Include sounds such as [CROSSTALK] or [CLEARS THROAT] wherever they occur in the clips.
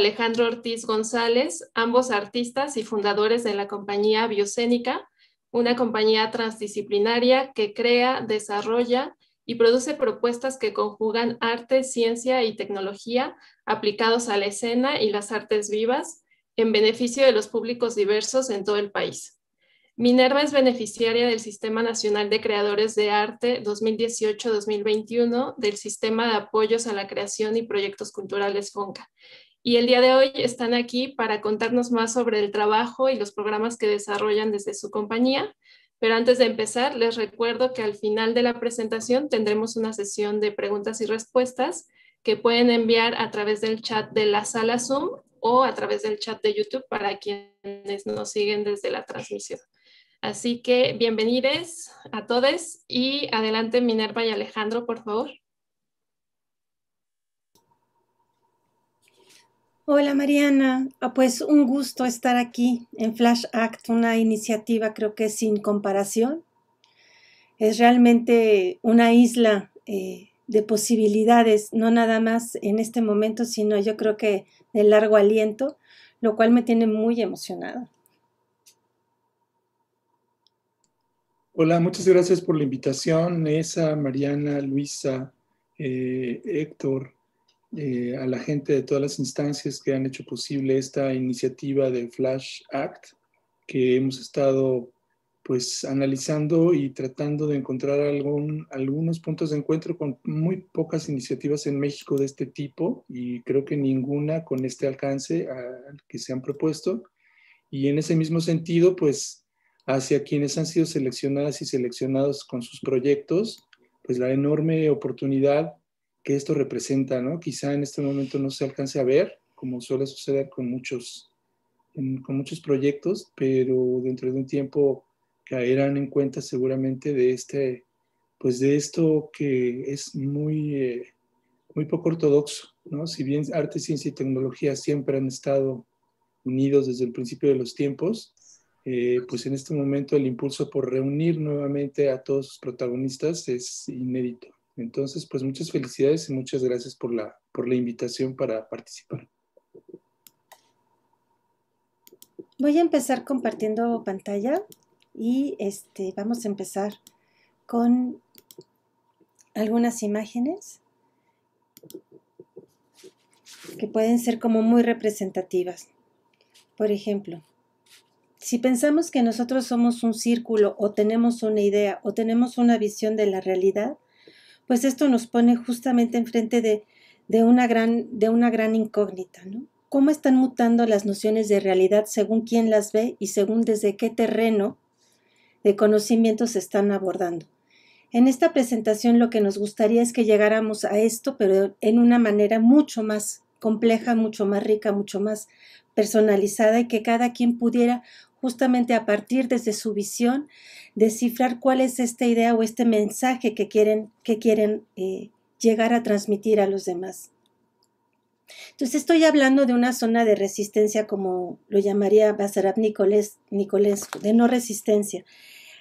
Alejandro Ortiz González, ambos artistas y fundadores de la compañía Biocénica, una compañía transdisciplinaria que crea, desarrolla y produce propuestas que conjugan arte, ciencia y tecnología aplicados a la escena y las artes vivas en beneficio de los públicos diversos en todo el país. Minerva es beneficiaria del Sistema Nacional de Creadores de Arte 2018-2021 del Sistema de Apoyos a la Creación y Proyectos Culturales FONCA y el día de hoy están aquí para contarnos más sobre el trabajo y los programas que desarrollan desde su compañía. Pero antes de empezar, les recuerdo que al final de la presentación tendremos una sesión de preguntas y respuestas que pueden enviar a través del chat de la sala Zoom o a través del chat de YouTube para quienes nos siguen desde la transmisión. Así que bienvenidos a todos y adelante Minerva y Alejandro, por favor. Hola Mariana, ah, pues un gusto estar aquí en Flash Act, una iniciativa creo que sin comparación. Es realmente una isla eh, de posibilidades, no nada más en este momento, sino yo creo que de largo aliento, lo cual me tiene muy emocionada. Hola, muchas gracias por la invitación, Esa, Mariana, Luisa, eh, Héctor, eh, a la gente de todas las instancias que han hecho posible esta iniciativa de Flash Act, que hemos estado pues analizando y tratando de encontrar algún, algunos puntos de encuentro con muy pocas iniciativas en México de este tipo y creo que ninguna con este alcance al que se han propuesto. Y en ese mismo sentido, pues hacia quienes han sido seleccionadas y seleccionados con sus proyectos, pues la enorme oportunidad que esto representa, ¿no? Quizá en este momento no se alcance a ver, como suele suceder con muchos, con muchos proyectos, pero dentro de un tiempo caerán en cuenta seguramente de este, pues de esto que es muy, eh, muy poco ortodoxo, ¿no? Si bien arte, ciencia y tecnología siempre han estado unidos desde el principio de los tiempos, eh, pues en este momento el impulso por reunir nuevamente a todos sus protagonistas es inédito. Entonces, pues muchas felicidades y muchas gracias por la, invitación para participar. Voy a empezar compartiendo pantalla y este, vamos a empezar con algunas imágenes que pueden ser como muy representativas. Por ejemplo, si pensamos que nosotros somos un círculo o tenemos una idea o tenemos una visión de la realidad, pues esto nos pone justamente enfrente de, de, una, gran, de una gran incógnita, ¿no? ¿Cómo están mutando las nociones de realidad según quién las ve y según desde qué terreno de conocimiento se están abordando? En esta presentación lo que nos gustaría es que llegáramos a esto, pero en una manera mucho más compleja, mucho más rica, mucho más personalizada y que cada quien pudiera justamente a partir desde su visión, descifrar cuál es esta idea o este mensaje que quieren, que quieren eh, llegar a transmitir a los demás. Entonces estoy hablando de una zona de resistencia, como lo llamaría Basarab nicoles de no resistencia.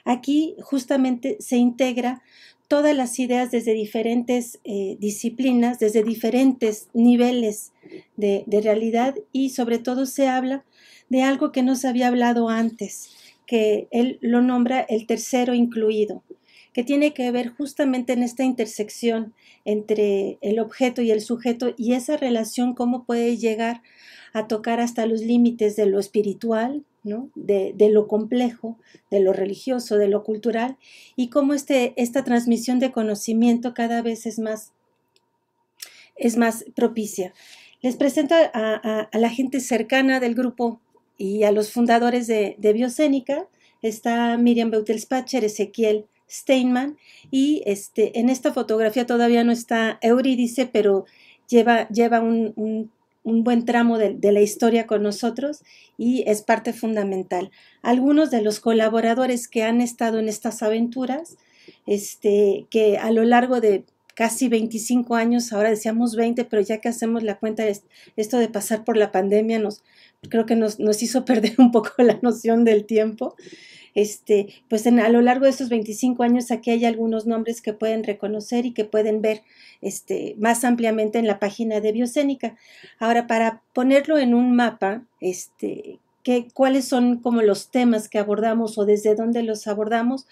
Aquí justamente se integra todas las ideas desde diferentes eh, disciplinas, desde diferentes niveles de realidad y sobre todo se habla de algo que no se había hablado antes, que él lo nombra el tercero incluido, que tiene que ver justamente en esta intersección entre el objeto y el sujeto y esa relación, cómo puede llegar a tocar hasta los límites de lo espiritual, ¿no? De, lo complejo, de lo religioso, de lo cultural, y cómo este, esta transmisión de conocimiento cada vez es más, es más propicia. Les presento a, a la gente cercana del grupo y a los fundadores de, de Biocénica está Miriam Beutelspacher, Ezequiel Steinman y este, en esta fotografía todavía no está Eurídice, pero lleva, lleva un, un, buen tramo de, la historia con nosotros y es parte fundamental. Algunos de los colaboradores que han estado en estas aventuras, este, que a lo largo de casi 25 años, ahora decíamos 20, pero ya que hacemos la cuenta, esto de pasar por la pandemia nos, creo que nos, hizo [LAUGHS] perder un poco la noción del tiempo. Este, pues a lo largo de esos 25 años aquí hay algunos nombres que pueden reconocer y que pueden ver este, más ampliamente en la página de Biocénica. Ahora, para ponerlo en un mapa, este, qué ¿cuáles son como los temas que abordamos o desde dónde los abordamos?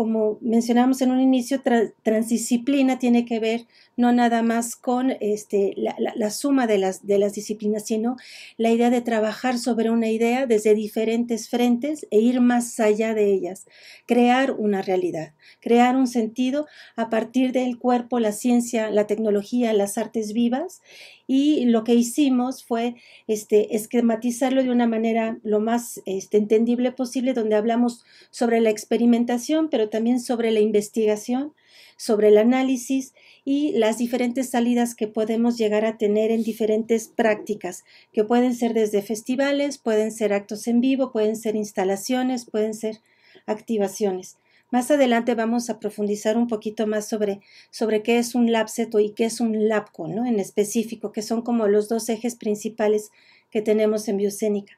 como mencionamos en un inicio, transdisciplina tiene que ver no nada más con este, la, suma de las, de las disciplinas, sino la idea de trabajar sobre una idea desde diferentes frentes e ir más allá de ellas, crear una realidad, crear un sentido a partir del cuerpo, la ciencia, la tecnología, las artes vivas y lo que hicimos fue este, esquematizarlo de una manera lo más este, entendible posible, donde hablamos sobre la experimentación, pero también sobre la investigación, sobre el análisis y las diferentes salidas que podemos llegar a tener en diferentes prácticas, que pueden ser desde festivales, pueden ser actos en vivo, pueden ser instalaciones, pueden ser activaciones. Más adelante vamos a profundizar un poquito más sobre, sobre qué es un lapseto y qué es un lapco, ¿no? En específico, que son como los dos ejes principales que tenemos en biocénica.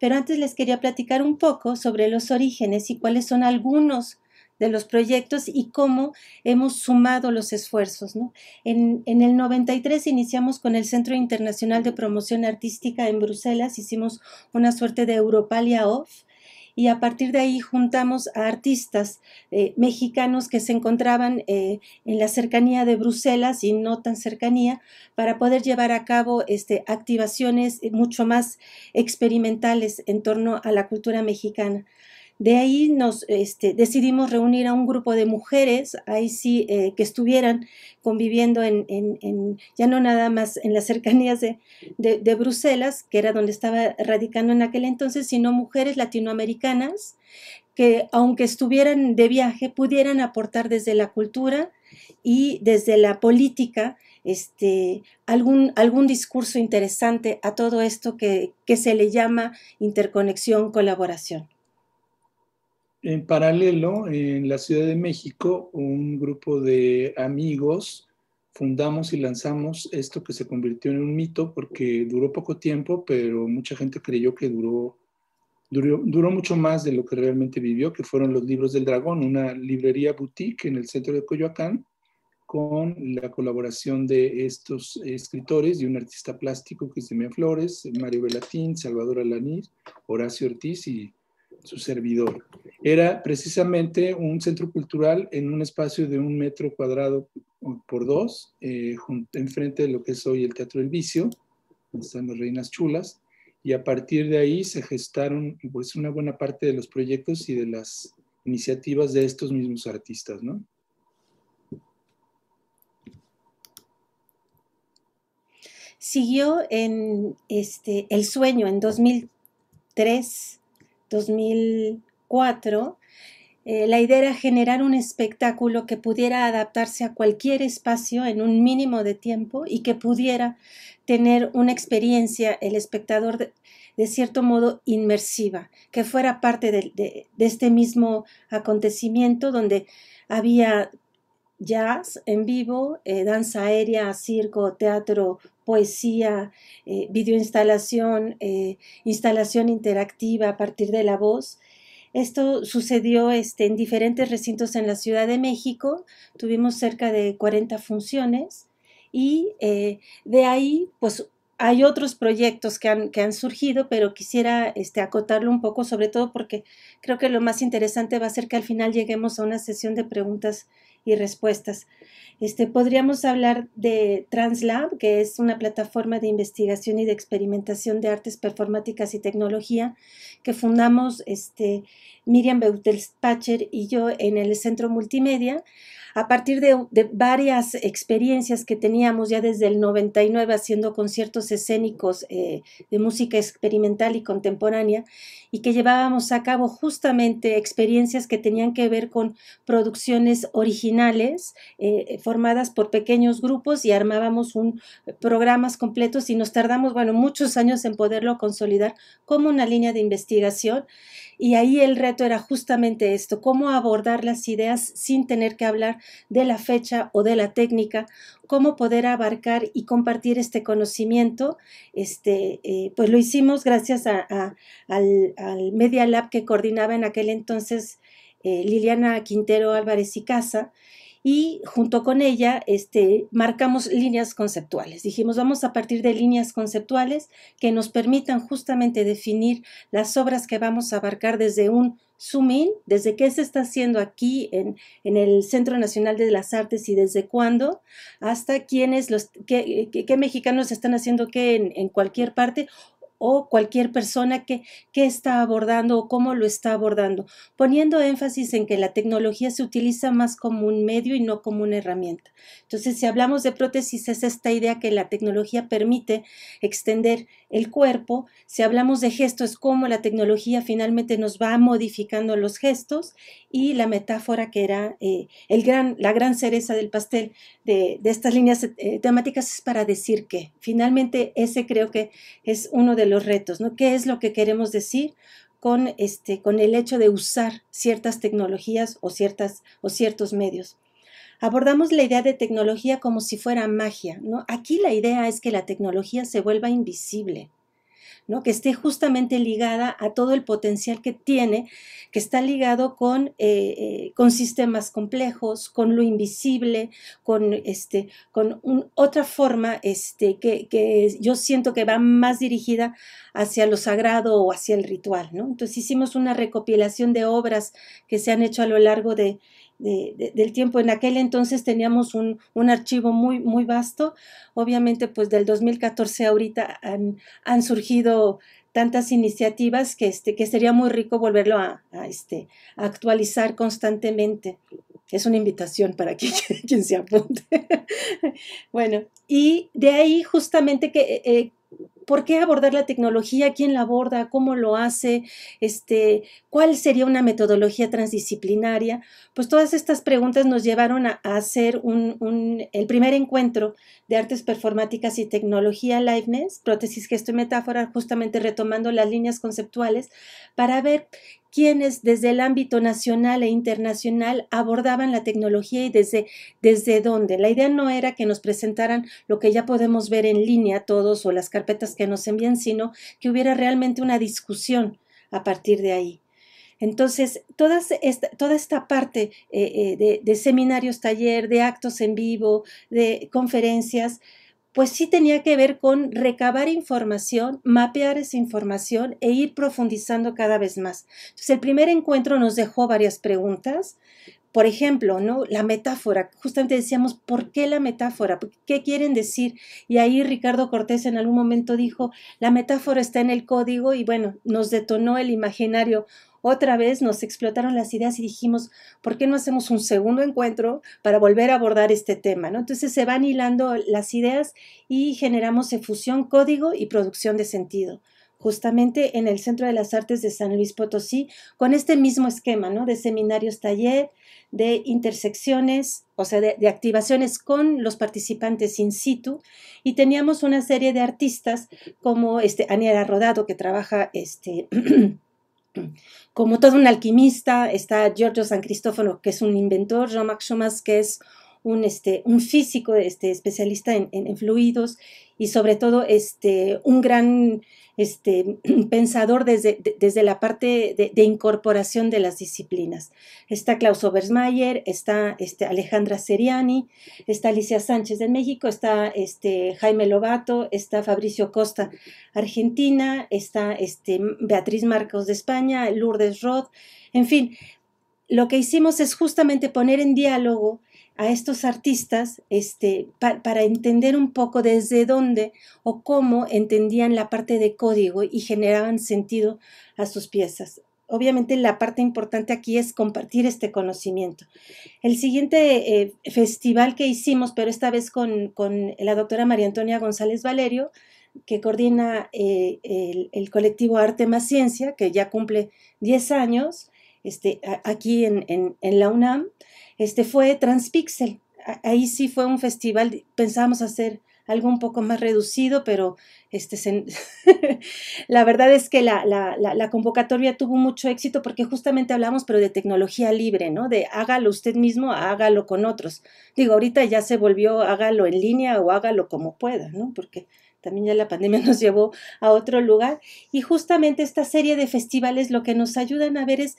Pero antes les quería platicar un poco sobre los orígenes y cuáles son algunos de los proyectos y cómo hemos sumado los esfuerzos. ¿no? En, en, el 93 iniciamos con el Centro Internacional de Promoción Artística en Bruselas, hicimos una suerte de Europalia Off, y a partir de ahí juntamos a artistas eh, mexicanos que se encontraban eh, en la cercanía de Bruselas y no tan cercanía para poder llevar a cabo este, activaciones eh, mucho más experimentales en torno a la cultura mexicana. De ahí nos este, decidimos reunir a un grupo de mujeres, ahí sí, eh, que estuvieran conviviendo en, ya no nada más en las cercanías de, Bruselas, que era donde estaba radicando en aquel entonces, sino mujeres latinoamericanas que aunque estuvieran de viaje, pudieran aportar desde la cultura y desde la política este, algún, algún discurso interesante a todo esto que se le llama interconexión, colaboración. En paralelo, en la Ciudad de México, un grupo de amigos fundamos y lanzamos esto que se convirtió en un mito porque duró poco tiempo, pero mucha gente creyó que duró, duró, mucho más de lo que realmente vivió, que fueron los libros del dragón, una librería boutique en el centro de Coyoacán, con la colaboración de estos escritores y un artista plástico que es llama Flores, Mario Velatín, Salvador Alaniz, Horacio Ortiz y su servidor. Era precisamente un centro cultural en un espacio de un metro cuadrado por dos, eh, enfrente de lo que es hoy el Teatro del Vicio, donde están las Reinas Chulas, y a partir de ahí se gestaron pues, una buena parte de los proyectos y de las iniciativas de estos mismos artistas, Siguió en este, El Sueño en 2003 2004, eh, la idea era generar un espectáculo que pudiera adaptarse a cualquier espacio en un mínimo de tiempo y que pudiera tener una experiencia, el espectador, de, cierto modo inmersiva, que fuera parte de este mismo acontecimiento donde había jazz en vivo, eh, danza aérea, circo, teatro, poesía, eh, videoinstalación, eh, instalación interactiva a partir de la voz. Esto sucedió este, en diferentes recintos en la Ciudad de México. Tuvimos cerca de 40 funciones y eh, de ahí pues hay otros proyectos que han, surgido, pero quisiera este, acotarlo un poco, sobre todo porque creo que lo más interesante va a ser que al final lleguemos a una sesión de preguntas y respuestas. Este, podríamos hablar de TransLab, que es una plataforma de investigación y de experimentación de artes performáticas y tecnología que fundamos este, Miriam Beutelspacher y yo en el Centro Multimedia a partir de, varias experiencias que teníamos ya desde el 99 haciendo conciertos escénicos eh, de música experimental y contemporánea y que llevábamos a cabo justamente experiencias que tenían que ver con producciones originales eh, eh, formadas por pequeños grupos y armábamos un, programas completos y nos tardamos, bueno, muchos años en poderlo consolidar como una línea de investigación y ahí el reto era justamente esto, cómo abordar las ideas sin tener que hablar de la fecha o de la técnica, cómo poder abarcar y compartir este conocimiento. Este, eh, pues lo hicimos gracias al, Media Lab que coordinaba en aquel entonces eh, Liliana Quintero Álvarez y Casa y junto con ella este, marcamos líneas conceptuales. Dijimos, vamos a partir de líneas conceptuales que nos permitan justamente definir las obras que vamos a abarcar desde un zoom in, desde qué se está haciendo aquí en, en el Centro Nacional de las Artes y desde cuándo, hasta quiénes, los, qué, qué, mexicanos están haciendo qué en cualquier parte o cualquier persona que, que, está abordando o cómo lo está abordando, poniendo énfasis en que la tecnología se utiliza más como un medio y no como una herramienta. Entonces, si hablamos de prótesis, es esta idea que la tecnología permite extender el cuerpo. Si hablamos de gestos, cómo la tecnología finalmente nos va modificando los gestos y la metáfora que era eh, el gran, la gran cereza del pastel de, estas líneas eh, temáticas es para decir que finalmente ese creo que es uno de los retos, ¿no? ¿Qué es lo que queremos decir con, este, con el hecho de usar ciertas tecnologías o, ciertas, o ciertos medios? Abordamos la idea de tecnología como si fuera magia, ¿no? Aquí la idea es que la tecnología se vuelva invisible, que esté justamente ligada a todo el potencial que tiene, que está ligado con, eh, eh, con sistemas complejos, con lo invisible, con, este, con otra forma este, que, yo siento que va más dirigida hacia lo sagrado o hacia el ritual. Entonces hicimos una recopilación de obras que se han hecho a lo largo de del tiempo. En aquel entonces teníamos un, archivo muy, muy vasto. Obviamente, pues del 2014 ahorita han, surgido tantas iniciativas que, este, que sería muy rico volverlo a, este, actualizar constantemente. Es una invitación para [LAUGHS] quien, se apunte. [LAUGHS] bueno, y de ahí justamente que, eh, eh, ¿Por qué abordar la tecnología? ¿Quién la aborda? ¿Cómo lo hace? Este, ¿Cuál sería una metodología transdisciplinaria? Pues todas estas preguntas nos llevaron a, hacer el primer encuentro de artes performáticas y tecnología Liveness, prótesis, gesto y metáfora, justamente retomando las líneas conceptuales para ver quienes desde el ámbito nacional e internacional abordaban la tecnología y desde, desde dónde. La idea no era que nos presentaran lo que ya podemos ver en línea todos o las carpetas que nos envían, sino que hubiera realmente una discusión a partir de ahí. Entonces, toda esta, toda esta parte eh, eh, de, de seminarios, taller, de actos en vivo, de conferencias, pues sí tenía que ver con recabar información, mapear esa información e ir profundizando cada vez más. Entonces, el primer encuentro nos dejó varias preguntas. Por ejemplo, ¿no? la metáfora, justamente decíamos, ¿por qué la metáfora? ¿Qué quieren decir? Y ahí Ricardo Cortés en algún momento dijo, la metáfora está en el código y bueno, nos detonó el imaginario otra vez nos explotaron las ideas y dijimos, ¿por qué no hacemos un segundo encuentro para volver a abordar este tema? ¿no? Entonces se van hilando las ideas y generamos efusión, código y producción de sentido justamente en el Centro de las Artes de San Luis Potosí, con este mismo esquema, De seminarios taller, de intersecciones, o sea, de, activaciones con los participantes in situ, y teníamos una serie de artistas como este, Aniela Rodado, que trabaja este, [CLEARS THROAT] Como todo un alquimista, está Giorgio San Cristófano, que es un inventor, Jean-Marc que es un, este, un físico este, especialista en, fluidos y sobre todo este, un gran este, [CLEARS THROAT] pensador desde, desde la parte de, incorporación de las disciplinas. Está Klaus Obersmayer, está este, Alejandra Seriani, está Alicia Sánchez de México, está este, Jaime Lobato, está Fabricio Costa, Argentina, está este, Beatriz Marcos de España, Lourdes Roth, en fin, lo que hicimos es justamente poner en diálogo a estos artistas este, para entender un poco desde dónde o cómo entendían la parte de código y generaban sentido a sus piezas. Obviamente la parte importante aquí es compartir este conocimiento. El siguiente eh, festival que hicimos, pero esta vez con, la doctora María Antonia González Valerio, que coordina eh, el, colectivo Arte más Ciencia, que ya cumple 10 años este, aquí en, en, en la UNAM, este fue Transpixel. Ahí sí fue un festival, pensábamos hacer algo un poco más reducido, pero este [LAUGHS] la verdad es que la, convocatoria tuvo mucho éxito porque justamente hablamos, pero de tecnología libre, ¿no? De hágalo usted mismo, hágalo con otros. Digo, ahorita ya se volvió hágalo en línea o hágalo como pueda, ¿no? Porque también ya la pandemia [LAUGHS] nos llevó a otro lugar. Y justamente esta serie de festivales lo que nos ayudan a ver es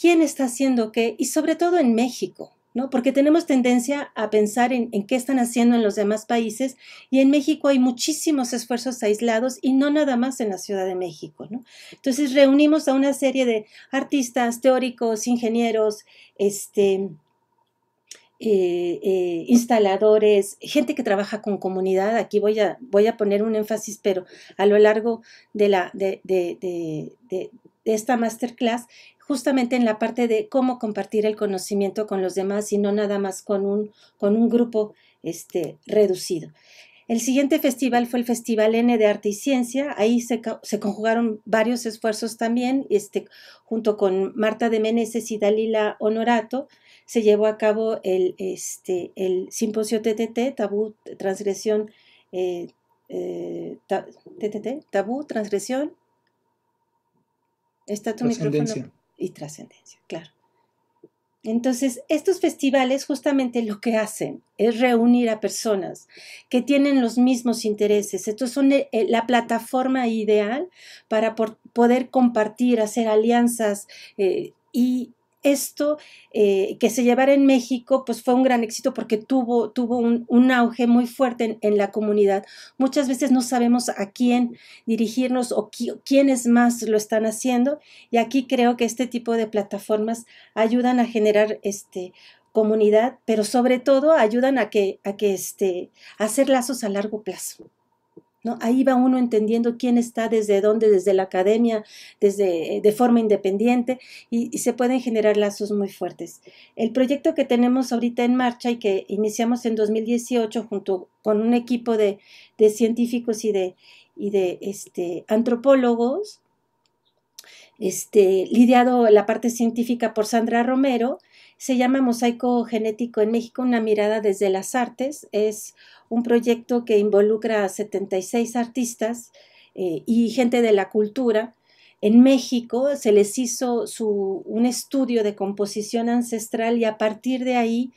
quién está haciendo qué y sobre todo en México. ¿No? Porque tenemos tendencia a pensar en, qué están haciendo en los demás países y en México hay muchísimos esfuerzos aislados y no nada más en la Ciudad de México, ¿no? Entonces reunimos a una serie de artistas, teóricos, ingenieros, este, eh, eh, instaladores, gente que trabaja con comunidad. Aquí voy a, voy a poner un énfasis, pero a lo largo de la, de, esta masterclass justamente en la parte de cómo compartir el conocimiento con los demás y no nada más con un, con un grupo este, reducido. El siguiente festival fue el Festival N de Arte y Ciencia. Ahí se, conjugaron varios esfuerzos también, este, junto con Marta de Meneses y Dalila Honorato. Se llevó a cabo el, este, el simposio TTT, Tabú, Transgresión, eh, eh, TTT, Tabú, Transgresión Está Y trascendencia, claro. Entonces, estos festivales justamente lo que hacen es reunir a personas que tienen los mismos intereses. Estos son eh, eh, la plataforma ideal para poder compartir, hacer alianzas eh, y esto eh, que se llevara en México, pues fue un gran éxito porque tuvo, un, auge muy fuerte en, la comunidad. Muchas veces no sabemos a quién dirigirnos o quiénes más lo están haciendo y aquí creo que este tipo de plataformas ayudan a generar este comunidad, pero sobre todo ayudan a que, a este, hacer lazos a largo plazo. Ahí va uno entendiendo quién está, desde dónde, desde la academia, desde, eh, de forma independiente, y, se pueden generar lazos muy fuertes. El proyecto que tenemos ahorita en marcha y que iniciamos en 2018 junto con un equipo de, científicos y de, este, antropólogos, este, lidiado la parte científica por Sandra Romero, se llama Mosaico Genético en México, una mirada desde las artes. Es un proyecto que involucra a 76 artistas eh, y gente de la cultura. En México se les hizo un estudio de composición ancestral y a partir de ahí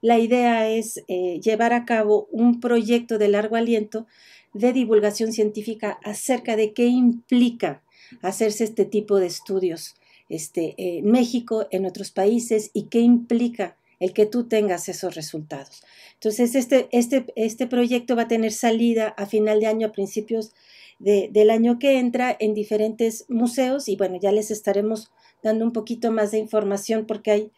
la idea es eh, llevar a cabo un proyecto de largo aliento de divulgación científica acerca de qué implica hacerse este tipo de estudios este, en México, en otros países y qué implica el que tú tengas esos resultados. Entonces, este, este, este proyecto va a tener salida a final de año, a principios del año que entra, en diferentes museos y bueno, ya les estaremos dando un poquito más de información porque hay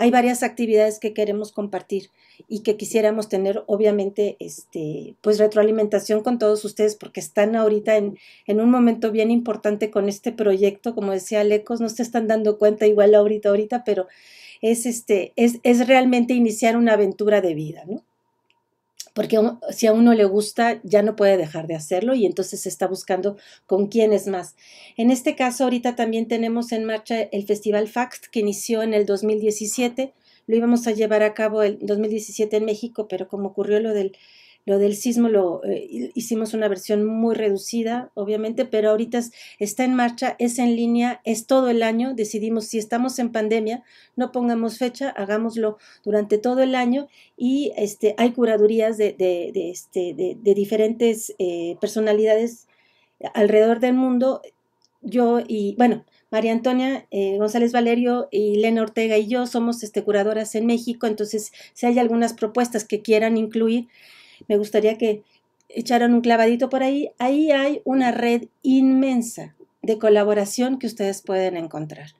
hay varias actividades que queremos compartir y que quisiéramos tener, obviamente, este, pues retroalimentación con todos ustedes, porque están ahorita en, en un momento bien importante con este proyecto, como decía Alecos, no se están dando cuenta igual ahorita, ahorita, pero es este, es, es realmente iniciar una aventura de vida, ¿no? porque si a uno le gusta ya no puede dejar de hacerlo y entonces se está buscando con quién es más. En este caso ahorita también tenemos en marcha el Festival FACT que inició en el 2017, lo íbamos a llevar a cabo el 2017 en México, pero como ocurrió lo del lo del sismo lo eh, hicimos una versión muy reducida, obviamente, pero ahorita está en marcha, es en línea, es todo el año. Decidimos si estamos en pandemia, no pongamos fecha, hagámoslo durante todo el año y este, hay curadurías de, este, de diferentes eh, personalidades alrededor del mundo. Yo y, bueno, María Antonia eh, González Valerio y Lena Ortega y yo somos este, curadoras en México, entonces si hay algunas propuestas que quieran incluir, me gustaría que echaran un clavadito por ahí. Ahí hay una red inmensa de colaboración que ustedes pueden encontrar.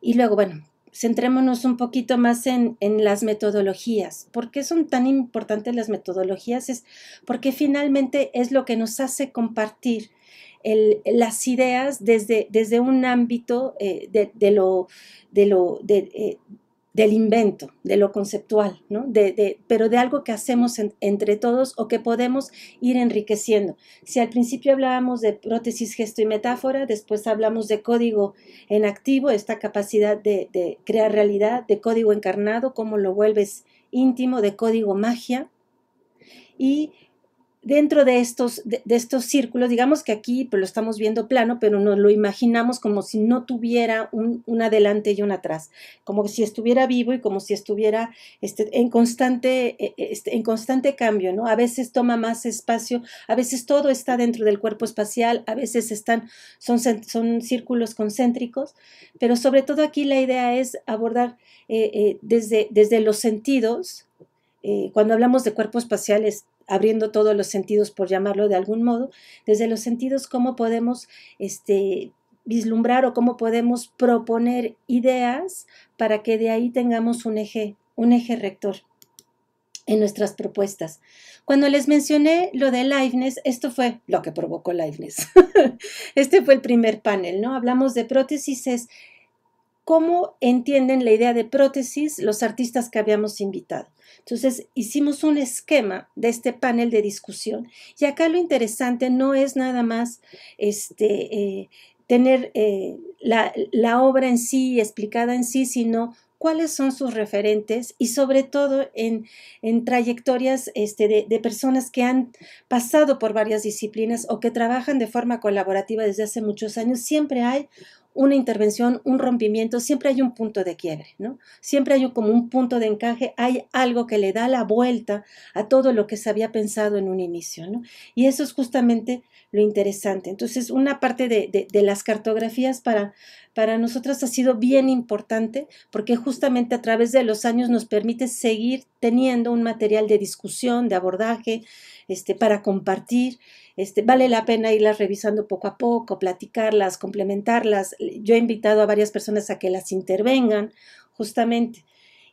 Y luego, bueno, centrémonos un poquito más en, las metodologías. ¿Por qué son tan importantes las metodologías? Es porque finalmente es lo que nos hace compartir las ideas desde, desde un ámbito eh, de, lo, de, eh, del invento, de lo conceptual, pero de algo que hacemos entre todos o que podemos ir enriqueciendo. Si al principio hablábamos de prótesis, gesto y metáfora, después hablamos de código en activo, esta capacidad de, de crear realidad, de código encarnado, cómo lo vuelves íntimo, de código magia. Y dentro de estos, de, estos círculos, digamos que aquí pues, lo estamos viendo plano, pero nos lo imaginamos como si no tuviera un, adelante y un atrás, como si estuviera vivo y como si estuviera este, en, constante, e, e, este, en constante cambio, ¿no? A veces toma más espacio, a veces todo está dentro del cuerpo espacial, a veces están, son, son círculos concéntricos, pero sobre todo aquí la idea es abordar eh, eh, desde, desde los sentidos, eh, cuando hablamos de cuerpo espaciales, abriendo todos los sentidos, por llamarlo de algún modo, desde los sentidos cómo podemos este, vislumbrar o cómo podemos proponer ideas para que de ahí tengamos un eje, un eje rector en nuestras propuestas. Cuando les mencioné lo de Leibniz, esto fue lo que provocó Leibniz. [LAUGHS] este fue el primer panel, ¿no? Hablamos de prótesis, cómo entienden la idea de prótesis los artistas que habíamos invitado. Entonces hicimos un esquema de este panel de discusión y acá lo interesante no es nada más este, eh, tener eh, la, obra en sí explicada en sí, sino cuáles son sus referentes y sobre todo en, trayectorias este, de, personas que han pasado por varias disciplinas o que trabajan de forma colaborativa desde hace muchos años, siempre hay una intervención, un rompimiento, siempre hay un punto de quiebre, ¿no? Siempre hay como un punto de encaje, hay algo que le da la vuelta a todo lo que se había pensado en un inicio, ¿no? Y eso es justamente lo interesante. Entonces, una parte de, las cartografías para, para nosotras ha sido bien importante porque justamente a través de los años nos permite seguir teniendo un material de discusión, de abordaje, este, para compartir. Este, vale la pena irlas revisando poco a poco, platicarlas, complementarlas. Yo he invitado a varias personas a que las intervengan, justamente.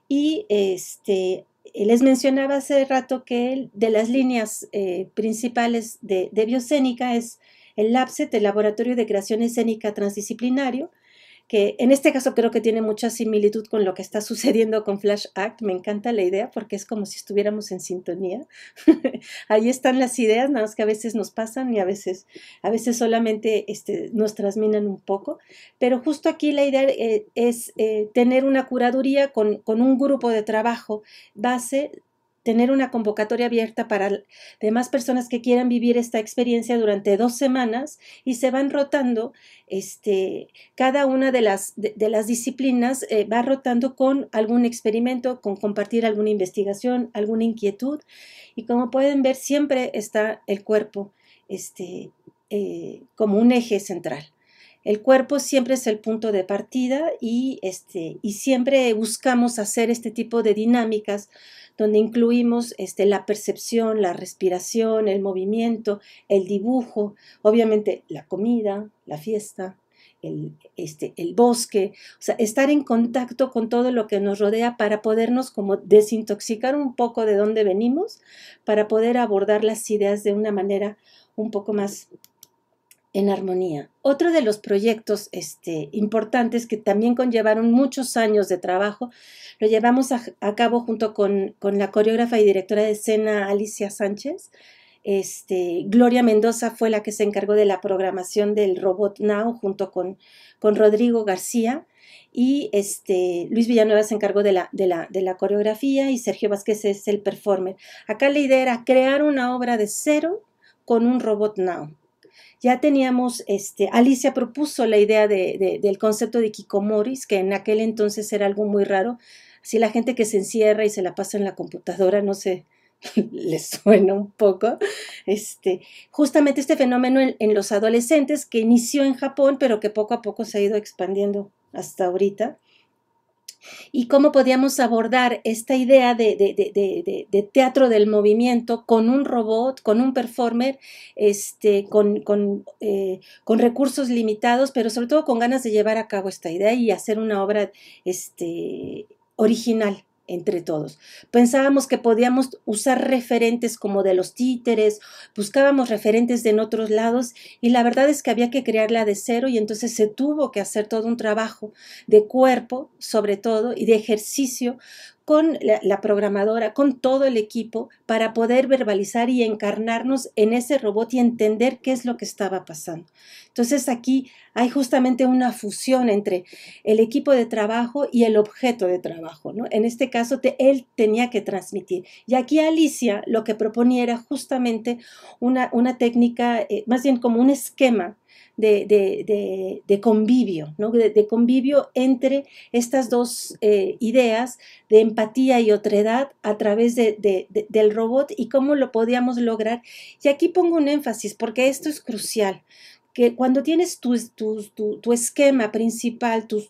Y este, eh, les mencionaba hace rato que de las líneas eh, principales de, de biocénica es el LAPSET, el Laboratorio de Creación Escénica Transdisciplinario, que en este caso creo que tiene mucha similitud con lo que está [LAUGHS] sucediendo con Flash Act. Me encanta la idea porque es como si estuviéramos en sintonía. [LAUGHS] Ahí están las ideas, nada más que a veces nos pasan y a veces, a veces solamente este, nos trasminan un poco. Pero justo aquí la idea eh, es eh, tener una curaduría con, con un grupo de trabajo base tener una convocatoria abierta para demás personas que quieran vivir esta experiencia durante dos semanas y se van rotando, este, cada una de las, de, las disciplinas eh, va rotando con algún experimento, con compartir alguna investigación, alguna inquietud y como pueden ver siempre está el cuerpo este, eh, como un eje central. El cuerpo siempre es el punto de partida y, este, y siempre buscamos hacer este tipo de dinámicas donde incluimos este, la percepción, la respiración, el movimiento, el dibujo, obviamente la comida, la fiesta, el, este, el bosque, o sea, estar en contacto con todo lo que nos rodea para podernos como desintoxicar un poco de dónde venimos, para poder abordar las ideas de una manera un poco más en armonía. Otro de los proyectos este, importantes que también conllevaron muchos años de trabajo, lo llevamos a, cabo junto con, con, la coreógrafa y directora de escena Alicia Sánchez. Este, Gloria Mendoza fue la que se encargó de la programación del Robot Now junto con, con Rodrigo García y este, Luis Villanueva se encargó de la, de, la, de la coreografía y Sergio Vázquez es el performer. Acá la idea era crear una obra de cero con un Robot Now ya teníamos, este, Alicia propuso la idea del concepto de Kikomoris, que en aquel entonces era algo muy raro. Así la gente que se encierra y se la pasa en la computadora, no sé, [LAUGHS] le suena un poco. Este, justamente este fenómeno en los adolescentes que inició en Japón, pero que poco a poco se ha ido expandiendo hasta ahorita y cómo podíamos abordar esta idea de, teatro del movimiento con un robot, con un performer, este, eh, con, recursos limitados, pero sobre todo con ganas de llevar a cabo esta idea y hacer una obra este, original entre todos. Pensábamos que podíamos usar referentes como de los títeres, buscábamos referentes de en otros lados y la verdad es que había que crearla de cero y entonces se tuvo que hacer todo un trabajo de cuerpo, sobre todo, y de ejercicio con la, programadora, con todo el equipo, para poder verbalizar y encarnarnos en ese robot y entender qué es lo que estaba pasando. Entonces aquí hay justamente una fusión entre el equipo de trabajo y el objeto de trabajo. ¿no? En este caso, él tenía que transmitir. Y aquí Alicia lo que proponía era justamente una, una técnica, eh, más bien como un esquema de, convivio, de, convivio entre estas dos eh, ideas de empatía y otredad a través del robot y cómo lo podíamos lograr. Y aquí pongo un énfasis porque esto es crucial que cuando tienes tu, tu esquema principal, tu,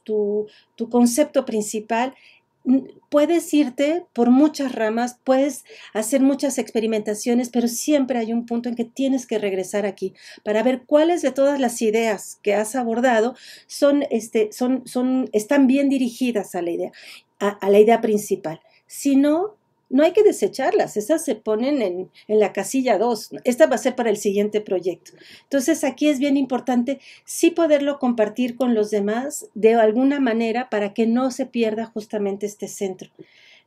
concepto principal, puedes irte por muchas ramas, puedes hacer muchas experimentaciones, pero siempre hay un punto en que tienes que regresar aquí para ver cuáles de todas las ideas que has abordado son, este, son, están bien dirigidas a la idea, a la idea principal. Si no, no hay que desecharlas, esas se ponen en, en la casilla 2, esta va a ser para el siguiente proyecto. Entonces aquí es bien importante sí poderlo compartir con los demás de alguna manera para que no se pierda justamente este centro.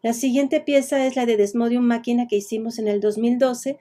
La siguiente pieza es la de Desmodium Máquina que hicimos en el 2012,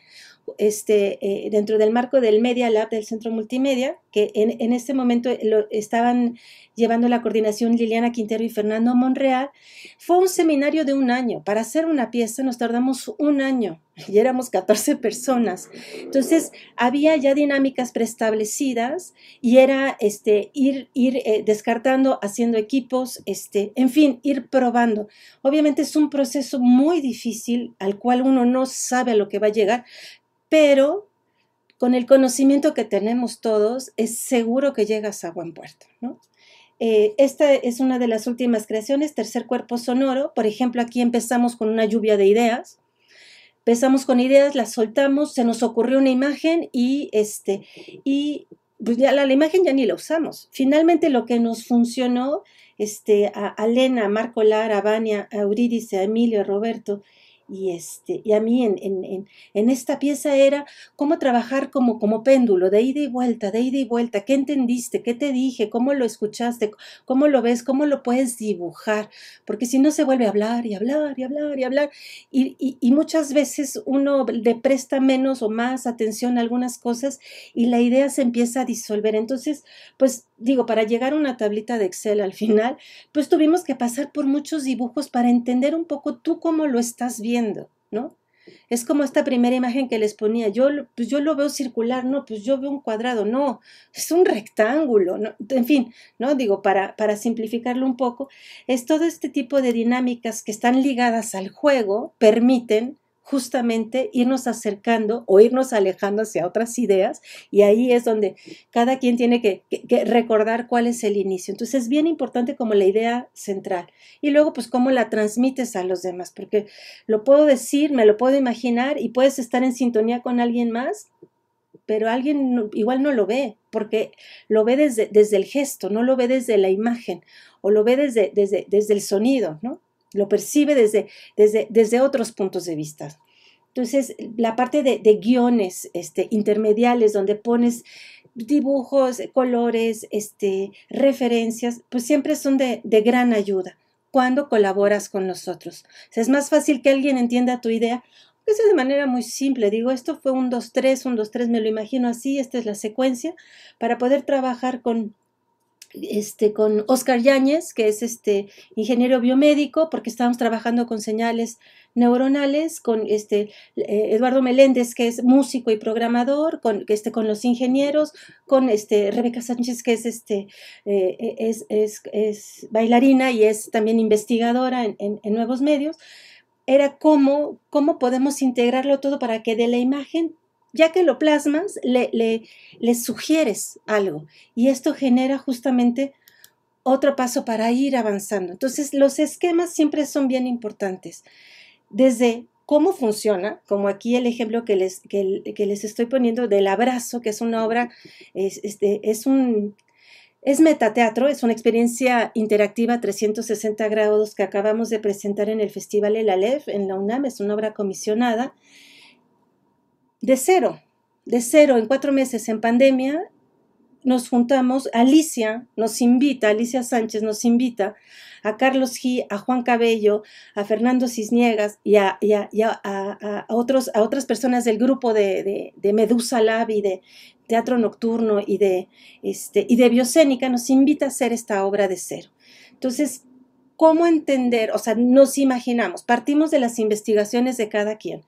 este, eh, dentro del marco del Media Lab del Centro Multimedia, que en, este momento lo estaban llevando la coordinación Liliana Quintero y Fernando Monreal, fue un seminario de un año. Para hacer una pieza nos tardamos un año [LAUGHS] y éramos 14 personas. Entonces, había ya dinámicas preestablecidas y era este, ir, ir eh, descartando, haciendo equipos, este, en fin, ir probando. Obviamente es un proceso muy difícil al cual uno no sabe a lo que va a llegar, pero con el conocimiento que tenemos todos, es seguro que llegas a buen puerto. Eh, esta es una de las últimas creaciones, tercer cuerpo sonoro. Por ejemplo, aquí empezamos con una lluvia de ideas. Empezamos con ideas, las soltamos, se nos ocurrió una imagen y, este, y pues, ya la, imagen ya ni la usamos. Finalmente lo que nos funcionó este, a, Elena, a Marco Lara, a Vania, a a Emilio, a Roberto y, este, y a mí en, esta pieza era cómo trabajar como, como péndulo, de ida y vuelta, de ida y vuelta. ¿Qué entendiste? ¿Qué te dije? ¿Cómo lo escuchaste? ¿Cómo lo ves? ¿Cómo lo puedes dibujar? Porque si no se vuelve a hablar y hablar y hablar y hablar. y muchas veces uno le presta menos o más atención a algunas cosas y la idea se empieza a disolver. Entonces, pues digo, para llegar a una tablita de Excel al final, pues tuvimos que pasar por muchos dibujos para entender un poco tú cómo lo estás viendo ¿no? Es como esta primera imagen que les ponía, yo, pues yo lo veo circular, no, pues yo veo un cuadrado, no, es un rectángulo, en fin, ¿no? Digo, para, para simplificarlo un poco, es todo este tipo de dinámicas que están ligadas al juego, permiten justamente irnos acercando o irnos alejando hacia otras ideas y ahí es donde cada quien tiene que, recordar cuál es el inicio. Entonces es bien importante como la idea central y luego pues cómo la transmites a los demás, porque lo puedo decir, me lo puedo imaginar y puedes estar en sintonía con alguien más, pero alguien igual no lo ve, porque lo ve desde, desde el gesto, no lo ve desde la imagen o lo ve desde, desde, desde el sonido, ¿no? lo percibe desde, desde, desde otros puntos de vista. Entonces, la parte de, guiones este, intermediales donde pones dibujos, colores, este, referencias, pues siempre son de, de gran ayuda cuando colaboras con nosotros. O es más fácil que alguien entienda tu idea, aunque sea de manera muy simple. Digo, esto fue un 2-3, un 2-3, me lo imagino así, esta es la secuencia, para poder trabajar con, este, con Oscar Yáñez, que es este ingeniero biomédico, porque estábamos trabajando con señales neuronales, con este, eh, Eduardo Meléndez, que es músico y programador, con, este, con los ingenieros, con este, Rebeca Sánchez, que es, este, eh, bailarina y es también investigadora en, nuevos medios, era cómo podemos integrarlo todo para que de la imagen ya que lo plasmas, le, le, sugieres algo y esto genera justamente otro paso para ir avanzando. Entonces, los esquemas siempre son bien importantes. Desde cómo funciona, como aquí el ejemplo que les, que, les estoy poniendo del abrazo, que es una obra, es, este, es un... Es metateatro, es una experiencia interactiva 360 grados que acabamos de presentar en el Festival El Aleph en la UNAM, es una obra comisionada de cero, de cero, en cuatro meses en pandemia, nos juntamos, Alicia nos invita, Alicia Sánchez nos invita a Carlos G, a Juan Cabello, a Fernando Cisniegas y a, otros, a otras personas del grupo de, Medusa Lab y de Teatro Nocturno y de, este, y de Biocénica, nos invita a hacer esta obra de cero. Entonces, ¿cómo entender? O sea, nos imaginamos, partimos de las investigaciones de cada quien.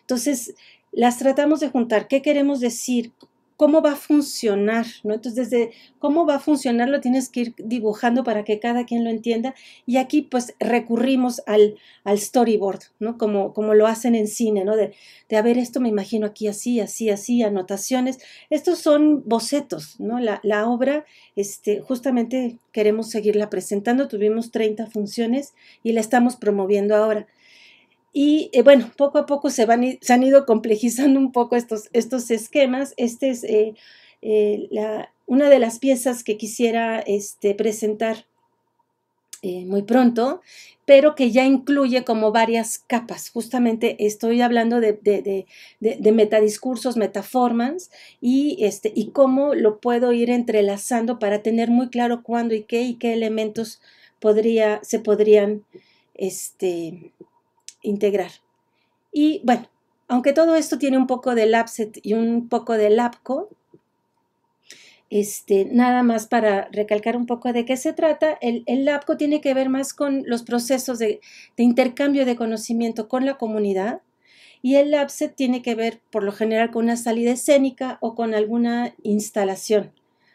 Entonces, las tratamos de juntar. ¿Qué queremos decir? ¿Cómo va a funcionar? ¿no? Entonces, desde cómo va a funcionar lo tienes que ir dibujando para que cada quien lo entienda. Y aquí, pues, recurrimos al, al storyboard, ¿no? Como, como lo hacen en cine, ¿no? De, de, a ver, esto me imagino aquí así, así, así, anotaciones. Estos son bocetos, ¿no? La, la obra, este, justamente queremos seguirla presentando. Tuvimos 30 funciones y la estamos promoviendo ahora. Y eh, bueno, poco a poco se, van, han ido complejizando un poco estos, estos esquemas. Esta es eh, eh, la, una de las piezas que quisiera este, presentar muy pronto, pero que ya incluye como varias capas. Justamente estoy hablando de, de, de, de metadiscursos, metaformas y, este, y cómo lo puedo ir entrelazando para tener muy claro cuándo y qué y qué elementos podría, se podrían este, integrar. Y bueno, aunque todo esto tiene un poco de LAPSET y un poco de LAPCO, este, nada más para recalcar un poco de qué se trata, el, el LAPCO tiene que ver más con los procesos de, intercambio de conocimiento con la comunidad y el LAPSET tiene que ver por lo general con una salida escénica o con alguna instalación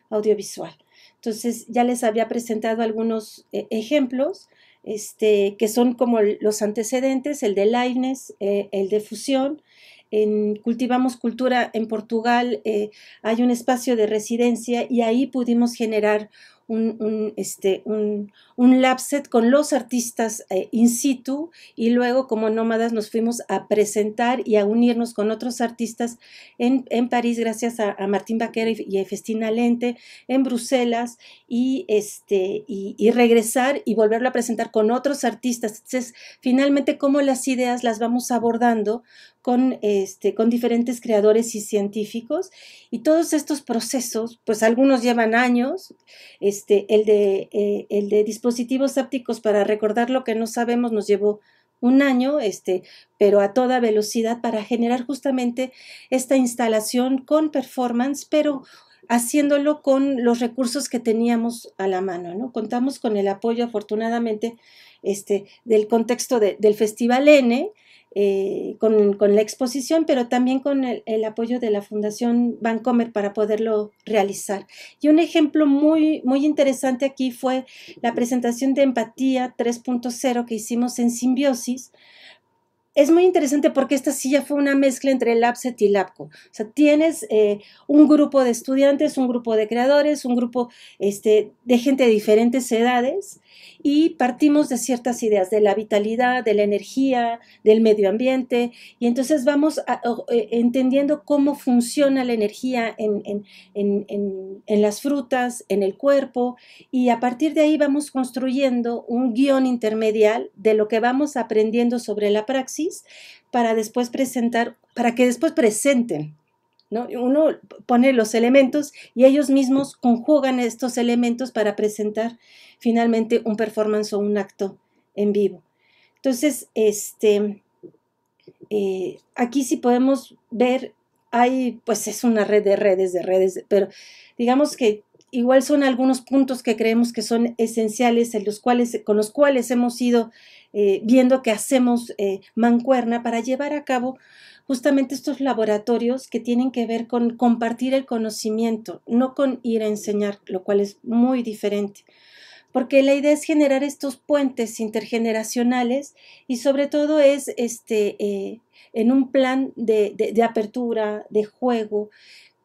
audiovisual. Entonces ya les había presentado algunos eh, ejemplos este, que son como los antecedentes, el de Leibniz, eh, el de fusión. En Cultivamos Cultura en Portugal eh, hay un espacio de residencia y ahí pudimos generar un, este, un, un lapset con los artistas eh, in situ y luego como nómadas nos fuimos a presentar y a unirnos con otros artistas en, en París gracias a, Martín Baquer y, a Festina Lente, en Bruselas y, este, y, regresar y volverlo a presentar con otros artistas. Entonces, finalmente, cómo las ideas las vamos abordando con, este, con diferentes creadores y científicos y todos estos procesos, pues algunos llevan años, este, el de, eh, el de dispositivos ápticos para recordar lo que no sabemos nos llevó un año, este, pero a toda velocidad para generar justamente esta instalación con performance, pero haciéndolo con los recursos que teníamos a la mano. ¿no? Contamos con el apoyo, afortunadamente, este, del contexto del Festival N, eh, con, la exposición, pero también con el, apoyo de la Fundación Bancomer para poderlo realizar. Y un ejemplo muy, muy interesante aquí fue la presentación de Empatía 3.0 que hicimos en Simbiosis, es muy interesante porque esta silla fue una mezcla entre el LAPSET y LAPCO. O sea, tienes eh, un grupo de estudiantes, un grupo de creadores, un grupo este, de gente de diferentes edades y partimos de ciertas ideas de la vitalidad, de la energía, del medio ambiente y entonces vamos eh, entendiendo cómo funciona la energía en, en las frutas, en el cuerpo y a partir de ahí vamos construyendo un guión intermedial de lo que vamos aprendiendo sobre la praxis para después presentar, para que después presenten. ¿no? Uno pone los elementos y ellos mismos conjugan estos elementos para presentar finalmente un performance o un acto en vivo. Entonces, este, eh, aquí sí podemos ver, hay, pues es una red de redes, de redes, pero digamos que igual son algunos puntos que creemos que son esenciales en los cuales, con los cuales hemos ido eh, viendo que hacemos eh, mancuerna para llevar a cabo justamente estos laboratorios que tienen que ver con compartir el conocimiento, no con ir a enseñar, lo cual es muy diferente. Porque la idea es generar estos puentes intergeneracionales y sobre todo es este, eh, en un plan de, apertura, de juego,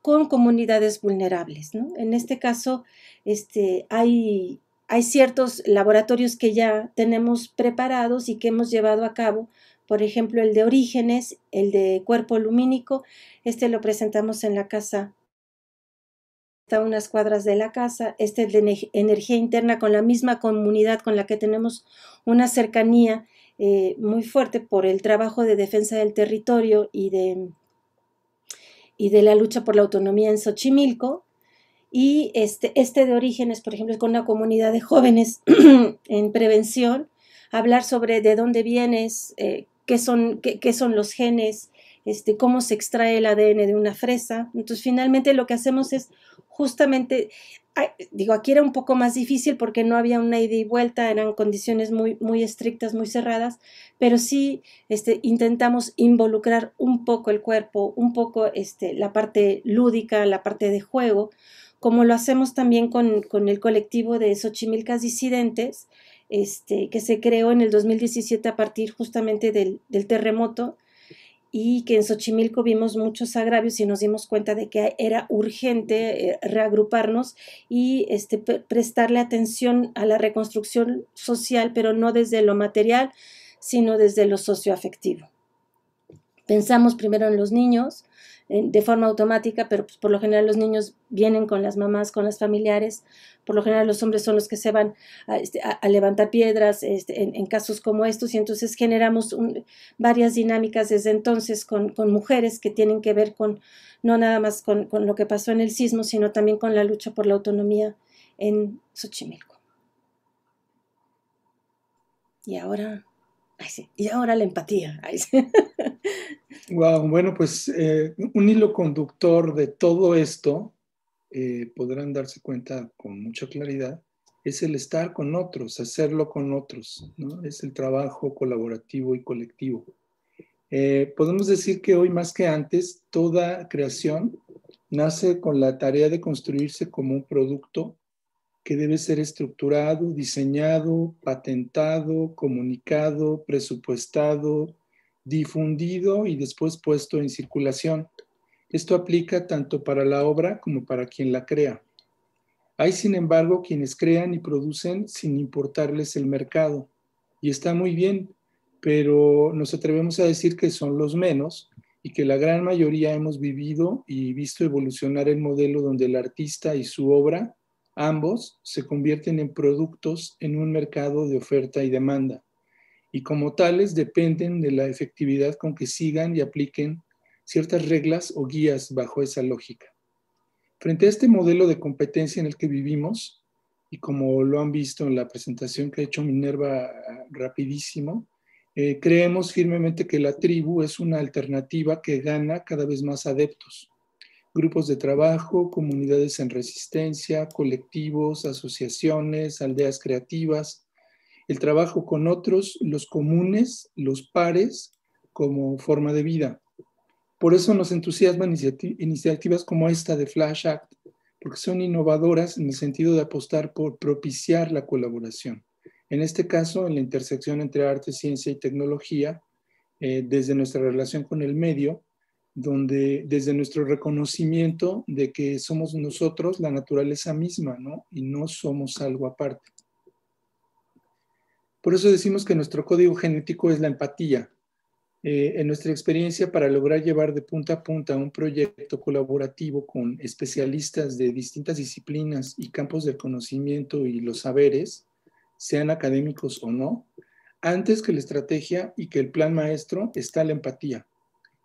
con comunidades vulnerables. ¿no? En este caso, este, hay hay ciertos laboratorios que ya tenemos preparados y que hemos llevado a cabo. Por ejemplo, el de orígenes, el de cuerpo lumínico, este lo presentamos en la casa, está a unas cuadras de la casa, este es de energía interna con la misma comunidad con la que tenemos una cercanía eh, muy fuerte por el trabajo de defensa del territorio y de, y de la lucha por la autonomía en Xochimilco, y este, este de orígenes, por ejemplo, con una comunidad de jóvenes [CLEARS THROAT] en prevención, hablar sobre de dónde vienes, eh, qué, son, qué, son los genes, este, cómo se extrae el ADN de una fresa. Entonces, finalmente lo que hacemos es justamente, digo, aquí era un poco más difícil porque no había una ida y vuelta, eran condiciones muy, muy estrictas, muy cerradas, pero sí este, intentamos involucrar un poco el cuerpo, un poco este, la parte lúdica, la parte de juego, como lo hacemos también con, el colectivo de Xochimilcas Disidentes, este, que se creó en el 2017 a partir justamente del, terremoto y que en Xochimilco vimos muchos agravios y nos dimos cuenta de que era urgente eh, reagruparnos y este, prestarle atención a la reconstrucción social, pero no desde lo material, sino desde lo socioafectivo. Pensamos primero en los niños, de forma automática, pero pues, por lo general los niños vienen con las mamás, con las familiares, por lo general los hombres son los que se van a, este, levantar piedras este, en, casos como estos y entonces generamos varias dinámicas desde entonces con, mujeres que tienen que ver con no nada más con, con lo que pasó en el sismo, sino también con la lucha por la autonomía en Xochimilco. Y ahora y ahora la empatía. wow, bueno, pues eh, un hilo conductor de todo esto, eh, podrán darse cuenta con mucha claridad, es el estar con otros, hacerlo con otros, ¿no? es el trabajo colaborativo y colectivo. Eh, podemos decir que hoy más que antes, toda creación nace con la tarea de construirse como un producto que debe ser estructurado, diseñado, patentado, comunicado, presupuestado, difundido y después puesto en circulación. Esto aplica tanto para la obra como para quien la crea. Hay, sin embargo, quienes crean y producen sin importarles el mercado. Y está muy bien, pero nos atrevemos a decir que son los menos y que la gran mayoría hemos vivido y visto evolucionar el modelo donde el artista y su obra Ambos se convierten en productos en un mercado de oferta y demanda y como tales dependen de la efectividad con que sigan y apliquen ciertas reglas o guías bajo esa lógica. Frente a este modelo de competencia en el que vivimos, y como lo han visto en la presentación que ha hecho Minerva ah, rapidísimo, eh, creemos firmemente que la tribu es una alternativa que gana cada vez más adeptos grupos de trabajo, comunidades en resistencia, colectivos, asociaciones, aldeas creativas, el trabajo con otros, los comunes, los pares, como forma de vida. Por eso nos entusiasman iniciativas como esta de Flash Act, porque son innovadoras en el sentido de apostar por propiciar la colaboración. En este caso, en la intersección entre arte, ciencia y tecnología, eh, desde nuestra relación con el medio, donde desde nuestro reconocimiento de que somos nosotros la naturaleza misma, ¿no? Y no somos algo aparte. Por eso decimos que nuestro código genético es la empatía. Eh, en nuestra experiencia, para lograr llevar de punta a punta un proyecto colaborativo con especialistas de distintas disciplinas y campos de conocimiento y los saberes, sean académicos o no, antes que la estrategia y que el plan maestro está la empatía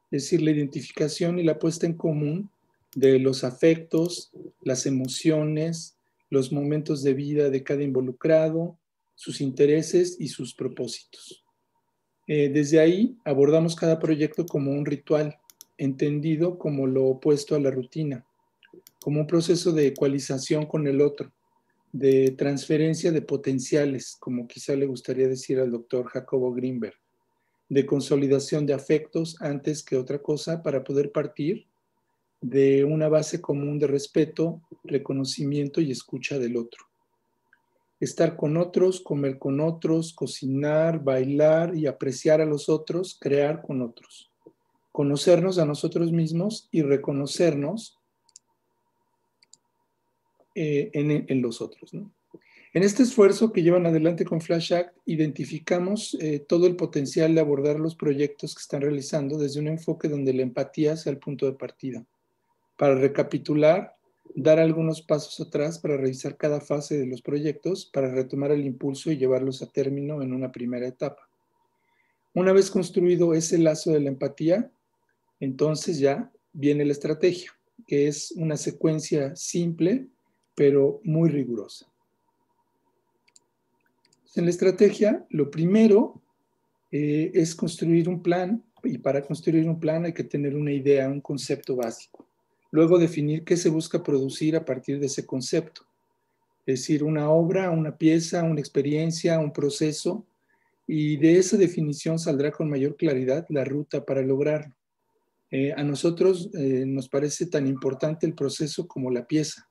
es decir, la identificación y la puesta en común de los afectos, las emociones, los momentos de vida de cada involucrado, sus intereses y sus propósitos. Eh, desde ahí abordamos cada proyecto como un ritual, entendido como lo opuesto a la rutina, como un proceso de ecualización con el otro, de transferencia de potenciales, como quizá le gustaría decir al doctor Jacobo Greenberg de consolidación de afectos antes que otra cosa para poder partir de una base común de respeto, reconocimiento y escucha del otro. Estar con otros, comer con otros, cocinar, bailar y apreciar a los otros, crear con otros. Conocernos a nosotros mismos y reconocernos eh, en, en los otros. ¿no? En este esfuerzo que llevan adelante con Flash Act, identificamos eh, todo el potencial de abordar los proyectos que están realizando desde un enfoque donde la empatía sea el punto de partida. Para recapitular, dar algunos pasos atrás para revisar cada fase de los proyectos, para retomar el impulso y llevarlos a término en una primera etapa. Una vez construido ese lazo de la empatía, entonces ya viene la estrategia, que es una secuencia simple, pero muy rigurosa. En la estrategia, lo primero eh, es construir un plan y para construir un plan hay que tener una idea, un concepto básico. Luego definir qué se busca producir a partir de ese concepto. Es decir, una obra, una pieza, una experiencia, un proceso. Y de esa definición saldrá con mayor claridad la ruta para lograrlo. Eh, a nosotros eh, nos parece tan importante el proceso como la pieza.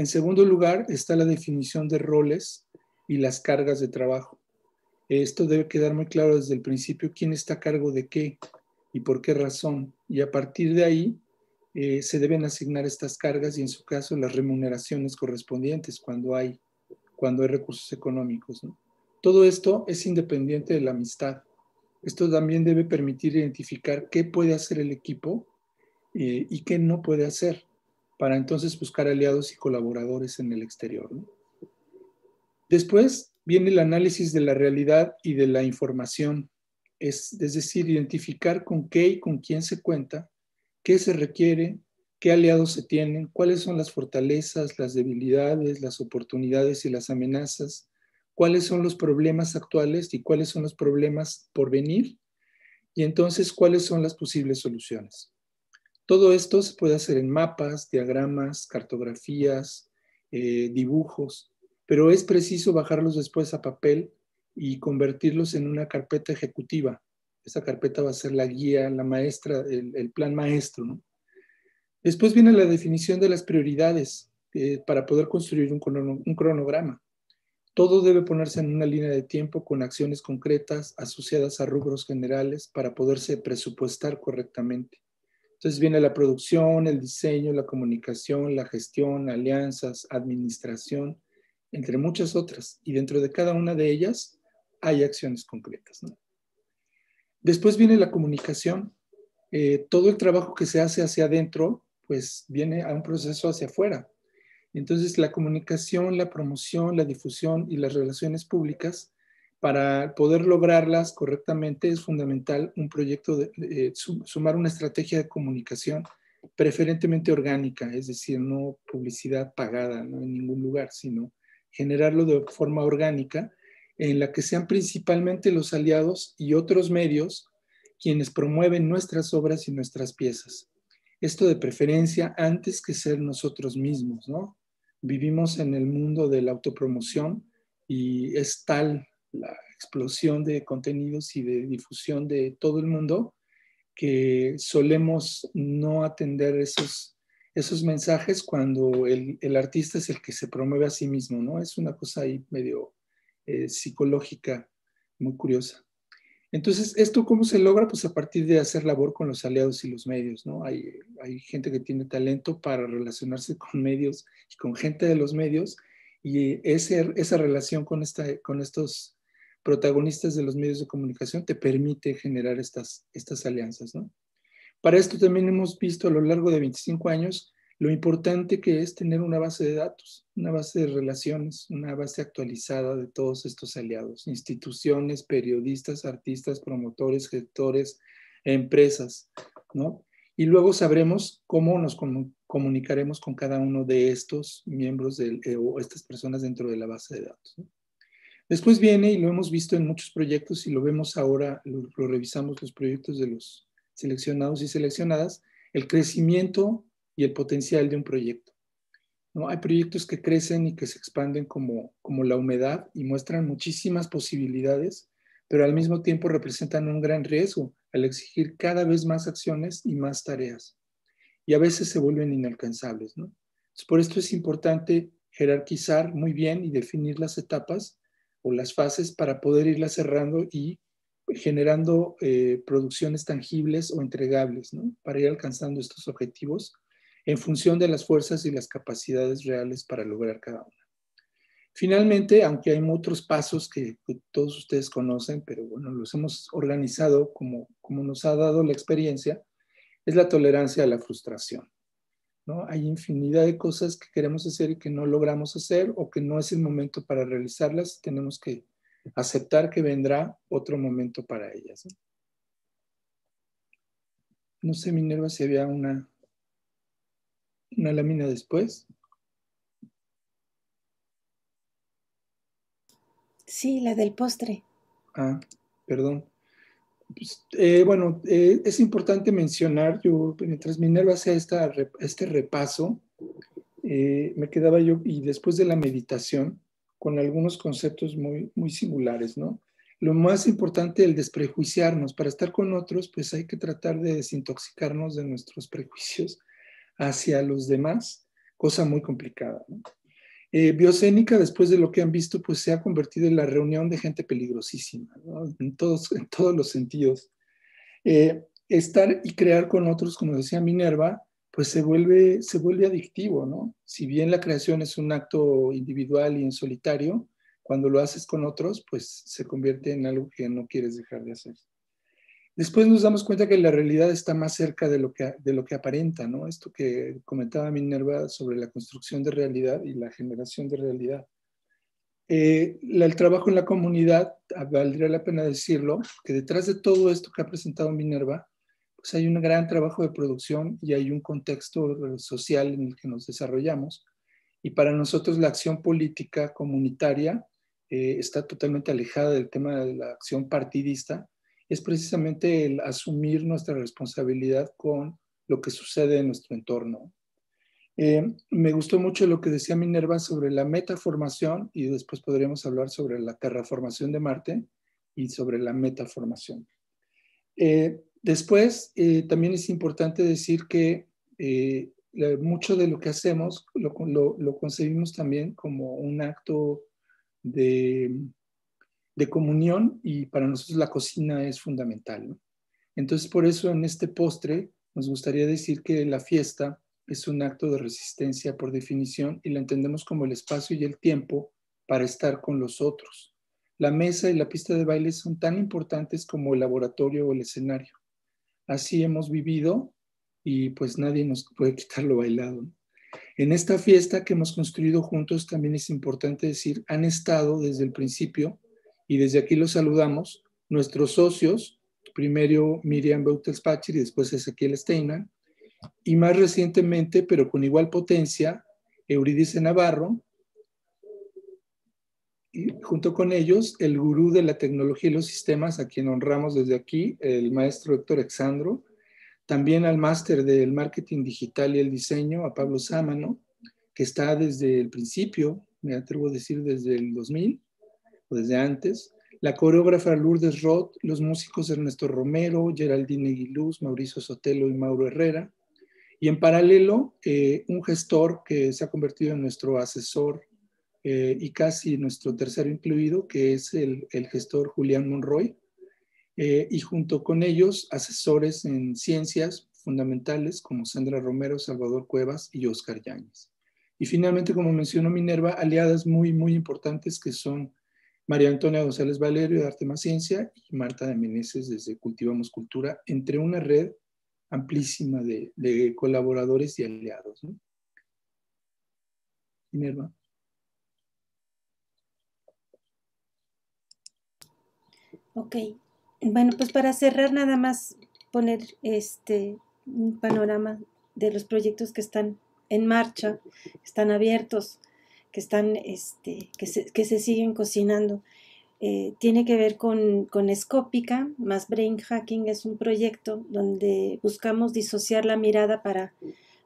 en segundo lugar está la definición de roles y las cargas de trabajo. Esto debe quedar muy claro desde el principio quién está a cargo de qué y por qué razón. Y a partir de ahí eh, se deben asignar estas cargas y en su caso las remuneraciones correspondientes cuando hay, cuando hay recursos económicos. Todo esto es independiente de la amistad. Esto también debe permitir identificar qué puede hacer el equipo eh, y qué no puede hacer para entonces buscar aliados y colaboradores en el exterior. ¿no? Después viene el análisis de la realidad y de la información, es, decir, identificar con qué y con quién se cuenta, qué se requiere, qué aliados se tienen, cuáles son las fortalezas, las debilidades, las oportunidades y las amenazas, cuáles son los problemas actuales y cuáles son los problemas por venir, y entonces cuáles son las posibles soluciones. Todo esto se puede hacer en mapas, diagramas, cartografías, eh, dibujos, pero es preciso bajarlos después a papel y convertirlos en una carpeta ejecutiva. Esa carpeta va a ser la guía, la maestra, el, plan maestro. Después viene la definición de las prioridades eh, para poder construir un, un cronograma. Todo debe ponerse en una línea de tiempo con acciones concretas asociadas a rubros generales para poderse presupuestar correctamente. Entonces viene la producción, el diseño, la comunicación, la gestión, alianzas, administración, entre muchas otras, y dentro de cada una de ellas hay acciones concretas. Después viene la comunicación. Eh, todo el trabajo que se hace hacia adentro, pues viene a un proceso hacia afuera. Entonces, la comunicación, la promoción, la difusión y las relaciones públicas, para poder lograrlas correctamente es fundamental un proyecto, de, eh, sumar una estrategia de comunicación preferentemente orgánica, es decir, no publicidad pagada ¿no? en ningún lugar, sino generarlo de forma orgánica, en la que sean principalmente los aliados y otros medios quienes promueven nuestras obras y nuestras piezas. Esto de preferencia antes que ser nosotros mismos, ¿no? Vivimos en el mundo de la autopromoción y es tal la explosión de contenidos y de difusión de todo el mundo que solemos no atender esos esos mensajes cuando el, artista es el que se promueve a sí mismo, ¿no? Es una cosa ahí medio eh, psicológica, muy curiosa. Entonces, ¿esto cómo se logra? Pues a partir de hacer labor con los aliados y los medios, ¿no? Hay, gente que tiene talento para relacionarse [LAUGHS] con medios y con gente de los medios, y esa relación con, estos protagonistas de los medios de comunicación te permite generar estas, estas alianzas, ¿no? Para esto también hemos visto a lo largo de 25 años lo importante que es tener una base de datos, una base de relaciones, una base actualizada de todos estos aliados, instituciones, periodistas, artistas, promotores, gestores, empresas, ¿no? Y luego sabremos cómo nos comunicaremos con cada uno de estos miembros del, eh, o estas personas dentro de la base de datos. Después viene, y lo hemos visto en muchos proyectos y lo vemos ahora, lo revisamos los proyectos de los seleccionados y seleccionadas, el crecimiento y el potencial de un proyecto. ¿no? Hay proyectos que crecen y que se expanden como, como la humedad y muestran muchísimas posibilidades, pero al mismo tiempo representan un gran riesgo al exigir cada vez más acciones y más tareas. Y a veces se vuelven inalcanzables. ¿no? por esto es importante jerarquizar muy bien y definir las etapas o las fases para poder irlas cerrando y generando eh, producciones tangibles o entregables ¿no? para ir alcanzando estos objetivos en función de las fuerzas y las capacidades reales para lograr cada una. Finalmente, aunque hay otros pasos que, pues, todos ustedes conocen, pero bueno, los hemos organizado como, como nos ha dado la experiencia, es la tolerancia a la frustración. ¿no? Hay infinidad de cosas que queremos hacer y que no logramos hacer o que no es el momento para realizarlas. Tenemos que aceptar que vendrá otro momento para ellas. ¿no? sé, Minerva, si había una, una lámina después. Sí, la del postre. Ah, perdón. Pues, eh, bueno, eh, es importante mencionar, yo, mientras Minerva hacía este repaso, eh, me quedaba yo, y después de la meditación, con algunos conceptos muy, muy singulares, ¿no? Lo más importante, el desprejuiciarnos. Para estar con otros, pues hay que tratar de desintoxicarnos de nuestros prejuicios hacia los demás, cosa muy complicada, ¿no? Eh, biocénica, después de lo que han visto, pues se ha convertido en la reunión de gente peligrosísima, en, todos, en todos los sentidos. Eh, estar y crear con otros, como decía Minerva, pues se vuelve, se vuelve adictivo, ¿no? Si bien la creación es un acto individual y en solitario, cuando lo haces con otros, pues se convierte en algo que no quieres dejar de hacer. Después nos damos cuenta que la realidad está más cerca de lo que, de lo que aparenta, ¿no? Esto que comentaba Minerva sobre la construcción de realidad y la generación de realidad. Eh, el trabajo en la comunidad, ah, valdría la pena decirlo, que detrás de todo esto que ha presentado Minerva, pues hay un gran trabajo de producción y hay un contexto eh, social en el que nos desarrollamos. Y para nosotros la acción política comunitaria eh, está totalmente alejada del tema de la acción partidista. Es precisamente el asumir nuestra responsabilidad con lo que sucede en nuestro entorno. Eh, me gustó mucho lo que decía Minerva sobre la metaformación y después podríamos hablar sobre la terraformación de Marte y sobre la metaformación. Eh, Después, eh, también es importante decir que eh, mucho de lo que hacemos lo, concebimos también como un acto de, comunión y para nosotros la cocina es fundamental. Entonces, por eso en este postre nos gustaría decir que la fiesta es un acto de resistencia por definición y la entendemos como el espacio y el tiempo para estar con los otros. La mesa y la pista de baile son tan importantes como el laboratorio o el escenario así hemos vivido y pues nadie nos puede [LAUGHS] quitar lo bailado. En esta fiesta que hemos construido juntos también es importante decir, han estado desde el principio y desde aquí los saludamos, nuestros socios, primero Miriam Beutelspacher y después Ezequiel Steinan, y más recientemente, pero con igual potencia, Euridice Navarro, junto con ellos el gurú de la tecnología y los sistemas, a quien honramos desde aquí, el maestro Héctor Exandro, también al máster del marketing digital y el diseño, a Pablo Sámano, que está desde el principio, me atrevo a decir desde el 2000 o desde antes, la coreógrafa Lourdes Roth, los músicos Ernesto Romero, Geraldine Aguiluz, Mauricio Sotelo y Mauro Herrera, y en paralelo eh, un gestor que se ha convertido en nuestro asesor eh, y casi nuestro tercero incluido, que es el, gestor Julián Monroy, eh, y junto con ellos asesores en ciencias fundamentales como Sandra Romero, Salvador Cuevas y Oscar Yáñez. Y finalmente, como mencionó Minerva, aliadas muy, muy importantes que son María Antonia González Valerio de Arte Más Ciencia y Marta de Meneses desde Cultivamos Cultura, entre una red amplísima de, colaboradores y aliados. Minerva. Ok, bueno, pues para cerrar nada más poner este un panorama de los proyectos que están en marcha, están abiertos, que están, este, que se, siguen cocinando. Eh, tiene que ver con, con Escópica, más Brain Hacking es un proyecto donde buscamos disociar la mirada para,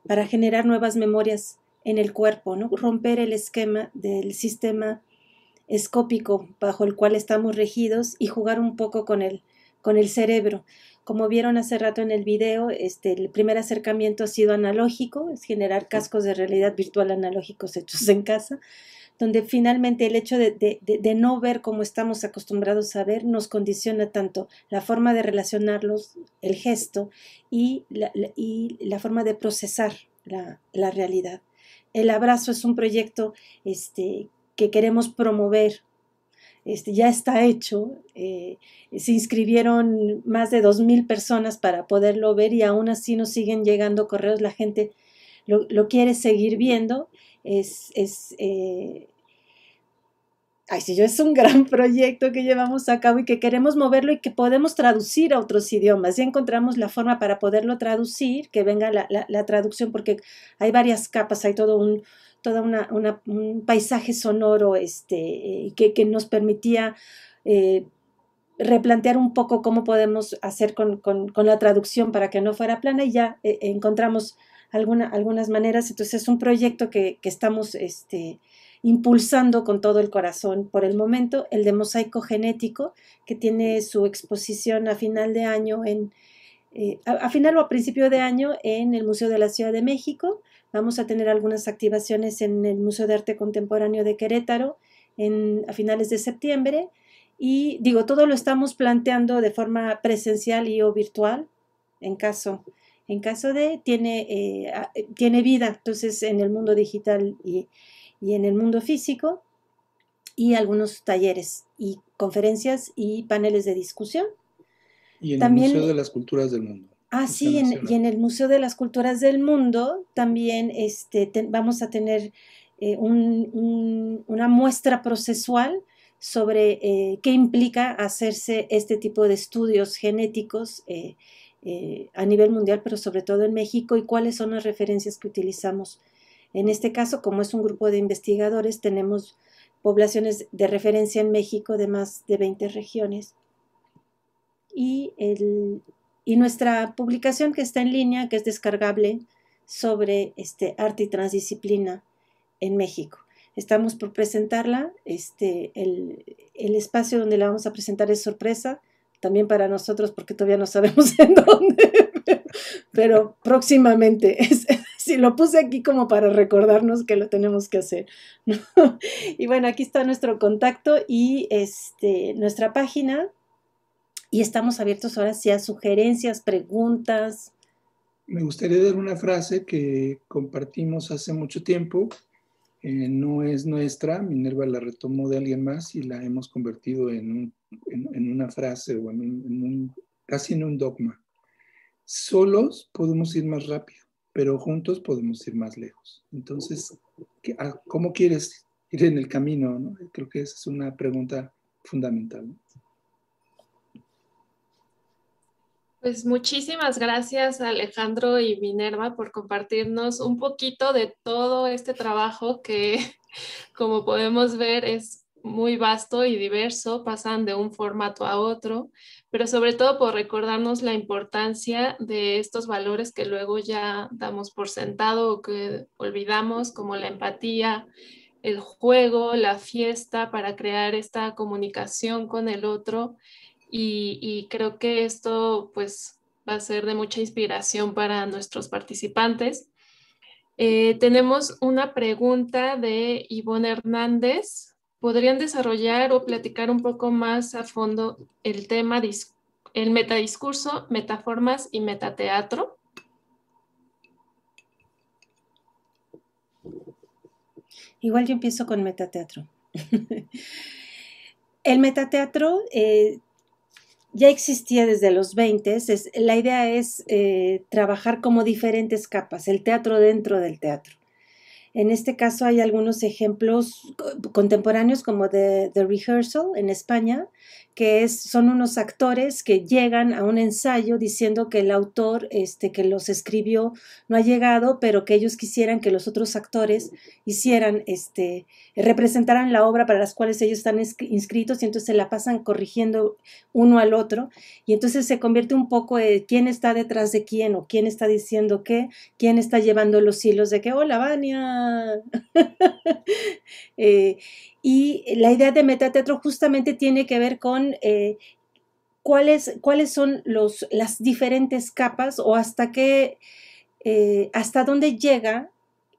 para generar nuevas memorias en el cuerpo, ¿no? romper el esquema del sistema escópico bajo el cual estamos regidos y jugar un poco con él, con el cerebro. Como vieron hace rato en el video, este, el primer acercamiento ha sido analógico, es generar cascos de realidad virtual analógicos hechos en casa, donde finalmente el hecho de, no ver como estamos acostumbrados a ver nos condiciona tanto la forma de relacionarlos, el gesto y la, forma de procesar la, la realidad. El abrazo es un proyecto este, que queremos promover. Este, ya está hecho, eh, se inscribieron más de 2.000 personas para poderlo ver y aún así nos siguen llegando correos, la gente lo, quiere seguir viendo, es, es eh, yo es un gran [LAUGHS] proyecto que llevamos a cabo y que queremos moverlo y que podemos traducir a otros idiomas. Ya encontramos la forma para poderlo traducir, que venga la traducción, porque hay varias capas, hay todo un, toda una, un paisaje sonoro este, eh, que, que nos permitía eh, replantear un poco cómo podemos hacer con, la traducción para que no fuera plana y ya eh, encontramos algunas maneras. Entonces es un proyecto que, estamos este, impulsando con todo el corazón por el momento, el de mosaico genético, que tiene su exposición a final de año en... a final o a principio de año en el Museo de la Ciudad de México Vamos a tener algunas activaciones en el Museo de Arte Contemporáneo de Querétaro a finales de septiembre. Y digo, todo lo estamos planteando de forma presencial y o virtual, en caso, en caso de, tiene, eh, tiene vida, entonces en el mundo digital y, en el mundo físico, y algunos talleres y conferencias y paneles de discusión. Y en el Museo de las Culturas del Mundo. Ah, sí, y en el Museo de las Culturas del Mundo también este, vamos a tener eh, una muestra procesual sobre eh, qué implica hacerse este tipo de estudios genéticos eh, a nivel mundial, pero sobre todo en México, y cuáles son las referencias que utilizamos. En este caso, como es un grupo de investigadores, tenemos poblaciones de referencia en México de más de 20 regiones. Y el y nuestra publicación que está en línea, que es descargable sobre este, arte y transdisciplina en México. Estamos por presentarla. Este, el, el espacio donde la vamos a presentar es sorpresa, también para nosotros, porque todavía no sabemos [LAUGHS] en dónde, pero, próximamente. Si [LAUGHS] lo puse aquí como para recordarnos que lo tenemos que hacer. [LAUGHS] Y bueno, aquí está nuestro contacto y este, nuestra página y estamos abiertos ahora sí a sugerencias, preguntas. Me gustaría dar una frase que compartimos hace mucho tiempo. no es nuestra, Minerva la retomó de alguien más y la hemos convertido en, una frase o casi en un dogma. Solos podemos ir más rápido, pero juntos podemos ir más lejos. Entonces, ¿cómo quieres ir en el camino? Creo que esa es una pregunta fundamental. Pues muchísimas gracias Alejandro y Minerva por compartirnos un poquito de todo este trabajo que, [LAUGHS] como podemos ver, es muy vasto y diverso, pasan de un formato a otro, pero sobre todo por recordarnos la importancia de estos valores que luego ya damos por sentado o que olvidamos, como la empatía, el juego, la fiesta, para crear esta comunicación con el otro y, creo que esto pues va a ser de mucha inspiración para nuestros participantes. Eh, tenemos una pregunta de Ivonne Hernández. ¿Podrían desarrollar o platicar un poco más a fondo el tema, el metadiscurso, metaformas y metateatro? Igual yo empiezo con metateatro. [LAUGHS] el metateatro eh, ya existía desde los 20. Es, la idea es eh, trabajar como diferentes capas, el teatro dentro del teatro. En este caso hay algunos ejemplos contemporáneos como The Rehearsal en España, que son unos actores que llegan a un ensayo diciendo que el autor este, que los escribió no ha llegado, pero que ellos quisieran que los otros actores hicieran, este, representaran la obra para las cuales ellos están inscritos y entonces se la pasan corrigiendo uno al otro y entonces se convierte un poco en quién está detrás de quién o quién está diciendo qué, quién está llevando los hilos de que, hola, Vania. [LAUGHS] Eh, y la idea de metateatro justamente tiene que ver con eh, cuáles, cuáles son los, las diferentes capas o hasta qué, eh, hasta dónde llega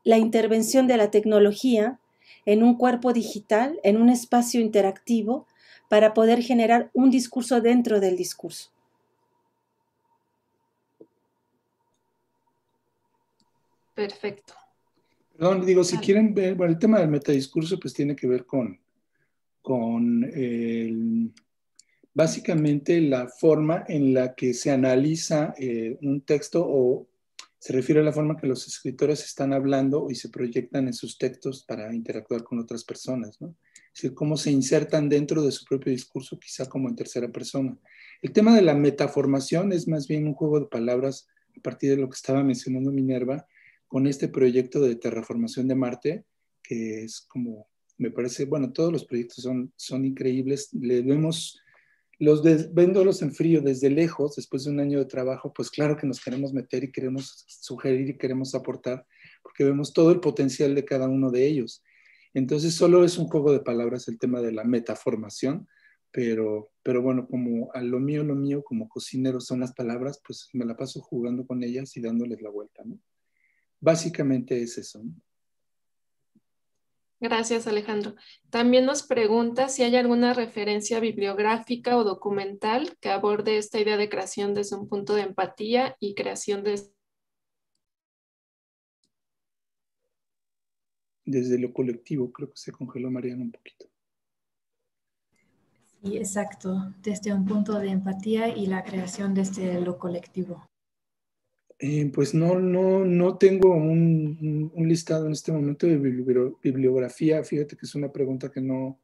la intervención de la tecnología en un cuerpo digital, en un espacio interactivo, para poder generar un discurso dentro del discurso. Perfecto. Perdón, digo, si quieren ver, bueno, el tema del metadiscurso pues tiene que ver con, con básicamente la forma en la que se analiza eh, un texto o se refiere a la forma que los escritores están hablando y se proyectan en sus textos para interactuar con otras personas, ¿no? Es decir, cómo se insertan dentro de su propio discurso, quizá como en tercera persona. El tema de la metaformación es más bien un juego de palabras a partir de lo que estaba mencionando Minerva con este proyecto de terraformación de Marte, que es como me parece, bueno, todos los proyectos son, son increíbles. Le vemos, los vendolos en frío desde lejos, después de un año de trabajo, pues claro que nos queremos meter y queremos sugerir y queremos aportar, porque vemos todo el potencial de cada uno de ellos. Entonces, solo es un juego de palabras el tema de la metaformación, pero, pero bueno, como a lo mío, lo mío, como cocinero son las palabras, pues me la paso jugando con ellas y dándoles la vuelta, ¿no? Básicamente es eso, ¿no? Gracias, Alejandro. También nos pregunta si hay alguna referencia bibliográfica o documental que aborde esta idea de creación desde un punto de empatía y creación Desde lo colectivo, creo que se congeló Mariana un poquito. Sí, exacto, desde un punto de empatía y la creación desde lo colectivo. Eh, pues no, no, no tengo un, listado en este momento de bibliografía. Fíjate que es una pregunta que no.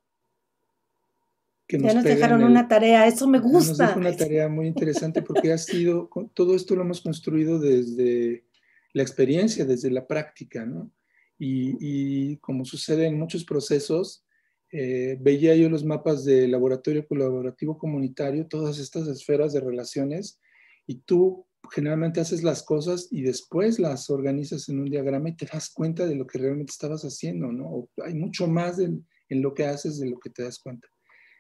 Que nos ya nos dejaron una tarea, eso me gusta. Es una tarea muy interesante porque ha sido, todo esto lo hemos construido desde la experiencia, desde la práctica, ¿no? Y, como sucede en muchos procesos, eh, veía yo los mapas de laboratorio colaborativo comunitario, todas estas esferas de relaciones, y tú generalmente haces las cosas y después las organizas en un diagrama y te das cuenta de lo que realmente estabas haciendo, ¿no? hay mucho más en lo que haces de lo que te das cuenta.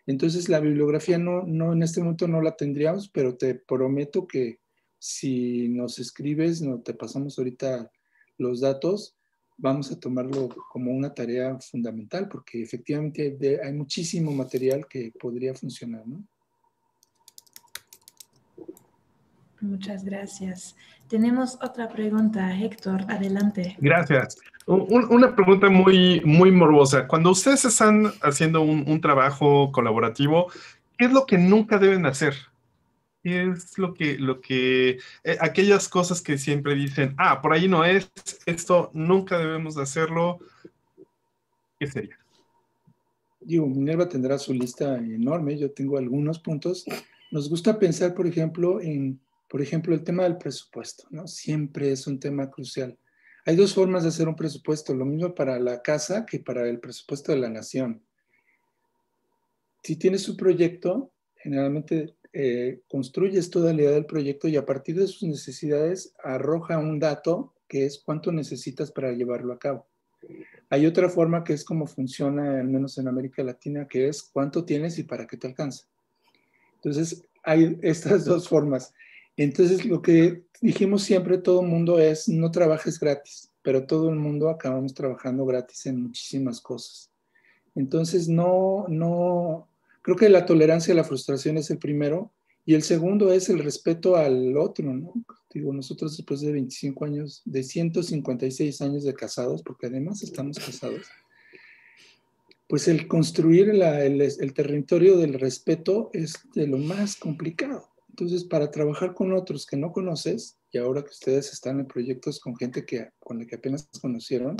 Entonces la bibliografía no, no en este momento no la tendríamos, pero te prometo que si nos escribes, no, te pasamos ahorita los datos, vamos a tomarlo como una tarea fundamental, porque efectivamente hay muchísimo material que podría funcionar, ¿no? Muchas gracias. Tenemos otra pregunta, Héctor, adelante. Gracias. una pregunta muy, muy morbosa. Cuando ustedes están haciendo un, trabajo colaborativo, ¿qué es lo que nunca deben hacer? ¿Qué es lo que, lo que, eh, aquellas cosas que siempre dicen, ah, por ahí no es, esto nunca debemos hacerlo? ¿Qué sería? Digo, Minerva tendrá su lista enorme, yo tengo algunos puntos. Nos gusta pensar, por ejemplo, en por ejemplo, el tema del presupuesto, ¿no? Siempre es un tema crucial. Hay dos formas de hacer un presupuesto, lo mismo para la casa que para el presupuesto de la nación. Si tienes un proyecto, generalmente eh, construyes toda la idea del proyecto y a partir de sus necesidades arroja un dato que es cuánto necesitas para llevarlo a cabo. Hay otra forma que es como funciona, al menos en América Latina, que es cuánto tienes y para qué te alcanza. Entonces, hay [LAUGHS] estas dos formas. Entonces, lo que dijimos siempre todo el mundo es, no trabajes gratis, pero todo el mundo acabamos trabajando gratis en muchísimas cosas. Entonces, no, no, creo que la tolerancia a la frustración es el primero y el segundo es el respeto al otro, ¿no? Digo, nosotros después de 25 años, de 156 años de casados, porque además estamos casados, pues el construir el territorio del respeto es de lo más complicado entonces, para trabajar con otros que no conoces, y ahora que ustedes están en proyectos con gente que, con la que apenas conocieron,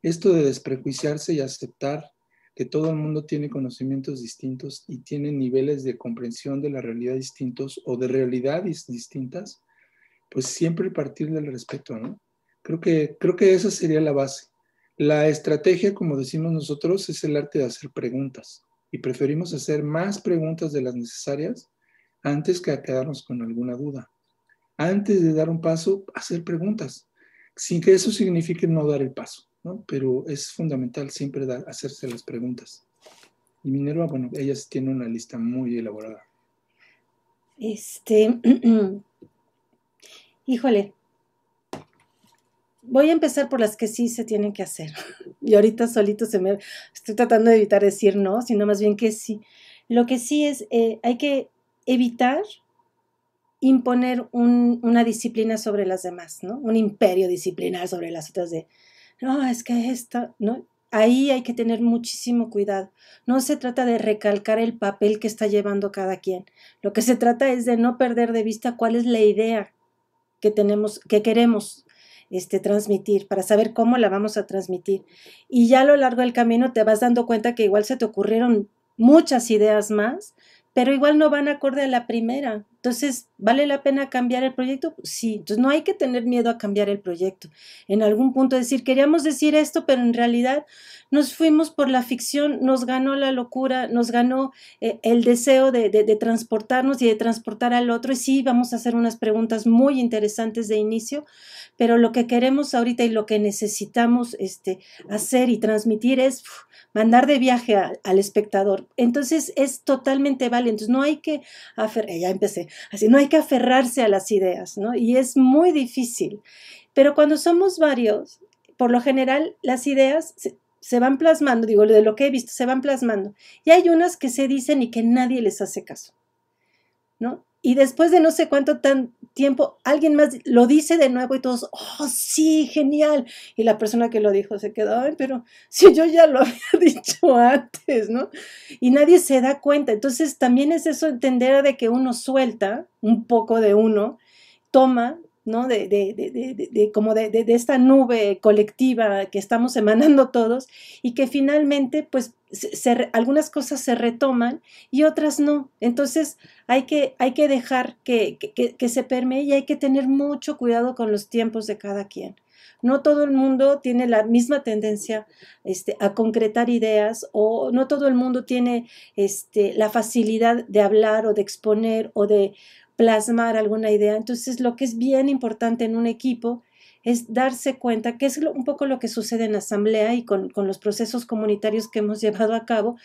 esto de desprejuiciarse y aceptar que todo el mundo tiene conocimientos distintos y tiene niveles de comprensión de la realidad distintos o de realidades distintas, pues siempre partir del respeto, ¿no? Creo que, creo que esa sería la base. La estrategia, como decimos nosotros, es el arte de hacer preguntas y preferimos hacer más preguntas de las necesarias antes que quedarnos con alguna duda. Antes de dar un paso, hacer preguntas, sin que eso signifique no dar el paso, ¿no? Pero es fundamental siempre hacerse las preguntas. Y Minerva, bueno, ella tiene una lista muy elaborada. Este, [CLEARS THROAT] híjole, voy a empezar por las que sí se tienen que hacer. [LAUGHS] Y ahorita solito se me estoy tratando de evitar decir no, sino más bien que sí. Lo que sí es, eh, hay que evitar imponer una disciplina sobre las demás, ¿no? Un imperio disciplinar sobre las otras de, no, es que esto, ¿no? Ahí hay que tener muchísimo cuidado. No se trata de recalcar el papel que está llevando cada quien. Lo que se trata es de no perder de vista cuál es la idea que tenemos, que queremos este, transmitir, para saber cómo la vamos a transmitir. Y ya a lo largo del camino te vas dando cuenta que igual se te ocurrieron muchas ideas más pero igual no van acorde a la primera. Entonces, ¿vale la pena cambiar el proyecto? Sí, entonces no hay que tener miedo a cambiar el proyecto. En algún punto decir, queríamos decir esto, pero en realidad nos fuimos por la ficción, nos ganó la locura, nos ganó eh, el deseo de, transportarnos y de transportar al otro. Y sí, vamos a hacer unas preguntas muy interesantes de inicio, pero lo que queremos ahorita y lo que necesitamos este, hacer y transmitir es... mandar de viaje al espectador. Entonces es totalmente vale. Entonces no hay que hacer. Eh, ya empecé, Así no hay que aferrarse a las ideas, ¿no? Y es muy difícil. Pero cuando somos varios, por lo general las ideas se, van plasmando, digo, de lo que he visto, se van plasmando. Y hay unas que se dicen y que nadie les hace caso, ¿no? Y después de no sé cuánto tan, tiempo, alguien más lo dice de nuevo y todos, oh, sí, genial. Y la persona que lo dijo se quedó, ay, pero si yo ya lo [LAUGHS] había dicho antes, ¿no? Y nadie se da cuenta. Entonces también es eso entender de que uno suelta un poco de uno, toma, ¿no? De, de, de, de como de, esta nube colectiva que estamos emanando todos y que finalmente, pues, algunas cosas se retoman y otras no. Entonces hay que, hay que dejar que, se permee y hay que tener mucho cuidado con los tiempos de cada quien. No todo el mundo tiene la misma tendencia este, a concretar ideas o no todo el mundo tiene este, la facilidad de hablar o de exponer o de plasmar alguna idea. Entonces lo que es bien importante en un equipo es darse cuenta, que es un poco lo que sucede en la asamblea y con, los procesos comunitarios que hemos [LAUGHS] llevado a cabo,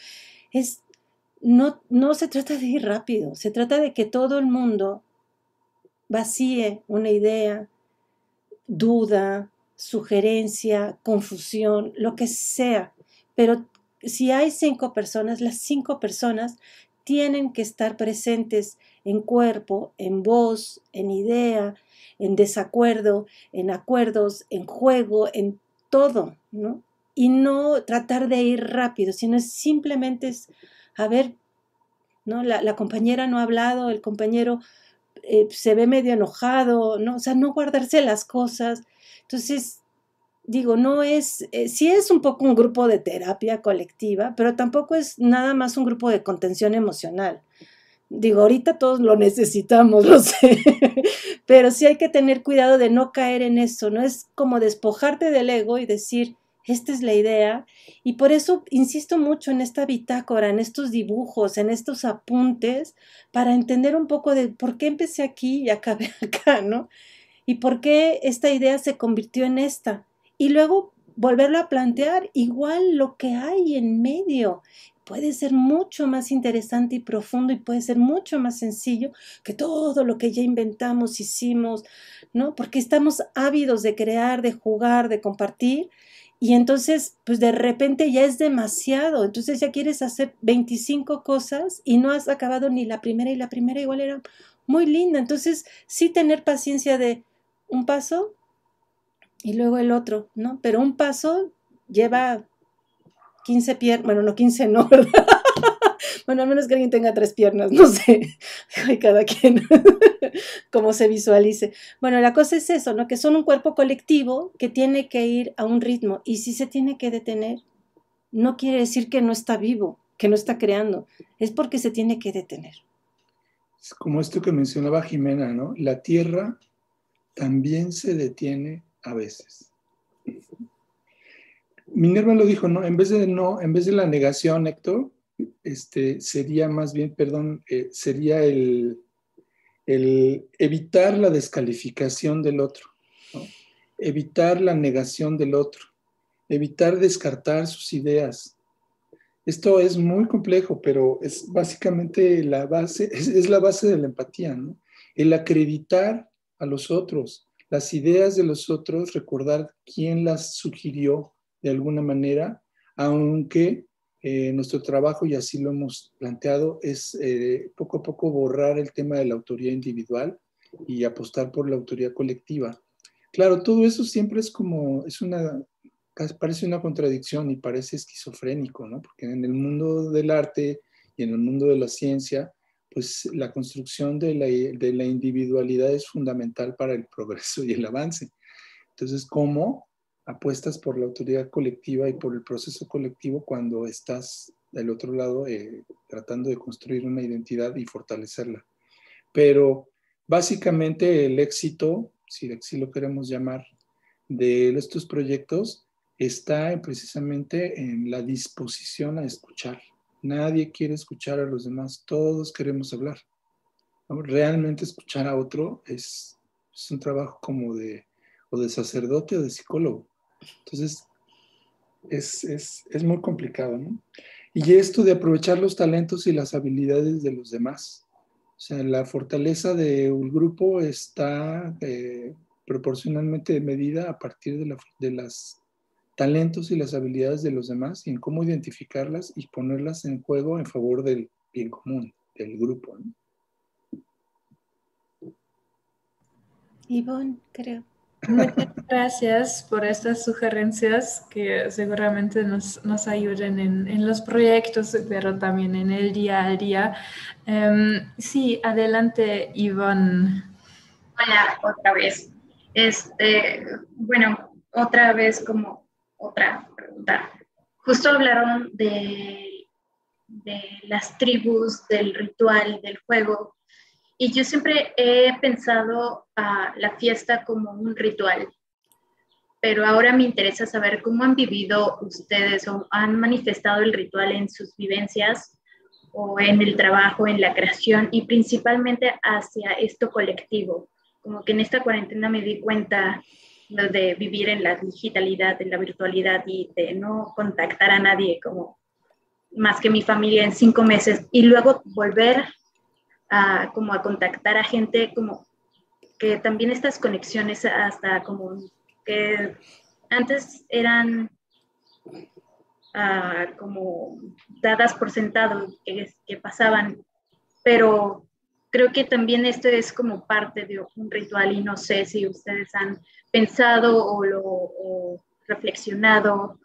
no se trata de ir rápido, se trata de que todo el mundo vacíe una idea, duda, sugerencia, confusión, lo que sea. Pero si hay cinco personas, las cinco personas tienen que estar presentes en cuerpo, en voz, en idea, en desacuerdo, en acuerdos, en juego, en todo, ¿no? Y no tratar de ir rápido, sino simplemente es, a ver, ¿no? La, compañera no ha hablado, el compañero eh, se ve medio enojado, ¿no? O sea, no guardarse las cosas. Entonces, digo, no es, si eh, sí es un poco un grupo de terapia colectiva, pero tampoco es nada más un grupo de contención emocional. Digo, ahorita todos lo necesitamos, [LAUGHS] lo sé, pero sí hay que tener cuidado de no caer en eso, ¿no? Es como despojarte del ego y decir, esta es la idea. Y por eso insisto mucho en esta bitácora, en estos dibujos, en estos apuntes, para entender un poco de por qué empecé aquí y acabé [LAUGHS] acá, ¿no? Y por qué esta idea se convirtió en esta. Y luego volverlo a plantear igual lo que hay en medio puede ser mucho más interesante y profundo y puede ser mucho más sencillo que todo lo que ya inventamos, hicimos, ¿no? Porque estamos ávidos de crear, de jugar, de compartir y entonces, pues de repente ya es demasiado, entonces ya quieres hacer 25 cosas y no has acabado ni la primera y la primera igual era muy linda, entonces sí tener paciencia de un paso y luego el otro, ¿no? Pero un paso lleva 15 piernas, bueno, no 15, no, [LAUGHS] ¿verdad? Bueno, al menos que alguien tenga tres piernas, no sé. [LAUGHS] cada quien, [LAUGHS] como se visualice. Bueno, la cosa es eso, ¿no? Que son un cuerpo colectivo que tiene que ir a un ritmo. Y si se tiene que detener, no quiere decir que no está vivo, que no está creando. Es porque se tiene que detener. como esto que mencionaba Jimena, ¿no? La tierra también se detiene a veces. Minerva lo dijo, ¿no? En vez de no, en vez de la negación, Héctor, este, sería más bien, perdón, eh, sería el, el, evitar la descalificación del otro, evitar la negación del otro, evitar descartar sus ideas. Esto es muy complejo, pero es básicamente la base, es, la base de la empatía, El acreditar a los otros, las ideas de los otros, recordar quién las sugirió, de alguna manera, aunque eh, nuestro trabajo, y así lo hemos planteado, es eh, poco a poco borrar el tema de la autoría individual y apostar por la autoría colectiva. Claro, todo eso siempre es como, es una, parece una contradicción y parece esquizofrénico, ¿no? Porque en el mundo del arte y en el mundo de la ciencia, pues la construcción de la, de la individualidad es fundamental para el progreso y el avance. Entonces, ¿cómo apuestas por la autoridad colectiva y por el proceso colectivo cuando estás del otro lado eh, tratando de construir una identidad y fortalecerla. Pero básicamente el éxito, si así lo queremos llamar, de estos proyectos está precisamente en la disposición a escuchar. Nadie quiere escuchar a los demás, todos queremos hablar. Realmente escuchar a otro es, es un trabajo como de o de sacerdote o de psicólogo. Entonces, es, muy complicado, ¿no? Y esto de aprovechar los talentos y las habilidades de los demás. O sea, la fortaleza de un grupo está eh, proporcionalmente medida a partir de, la, los talentos y las habilidades de los demás y en cómo identificarlas y ponerlas en juego en favor del bien común, del grupo. ¿no? Ivonne, creo. Muchas [LAUGHS] gracias por estas sugerencias que seguramente nos, ayuden en, los proyectos, pero también en el día a día. Em, sí, adelante, Ivonne. Hola, otra vez. Este, bueno, otra vez como otra pregunta. Justo hablaron de, de las tribus, del ritual, del juego y yo siempre he pensado a ah, la fiesta como un ritual, pero ahora me interesa saber cómo han vivido ustedes o han manifestado el ritual en sus vivencias o en el trabajo, en la creación y principalmente hacia esto colectivo. Como que en esta cuarentena me di cuenta de vivir en la digitalidad, en la virtualidad y de no contactar a nadie como más que mi familia en cinco meses y luego volver como a contactar a gente como que también estas conexiones hasta como que antes eran ah, como dadas por sentado que, pasaban, pero creo que también esto es como parte de un ritual y no sé si ustedes han pensado o, lo, reflexionado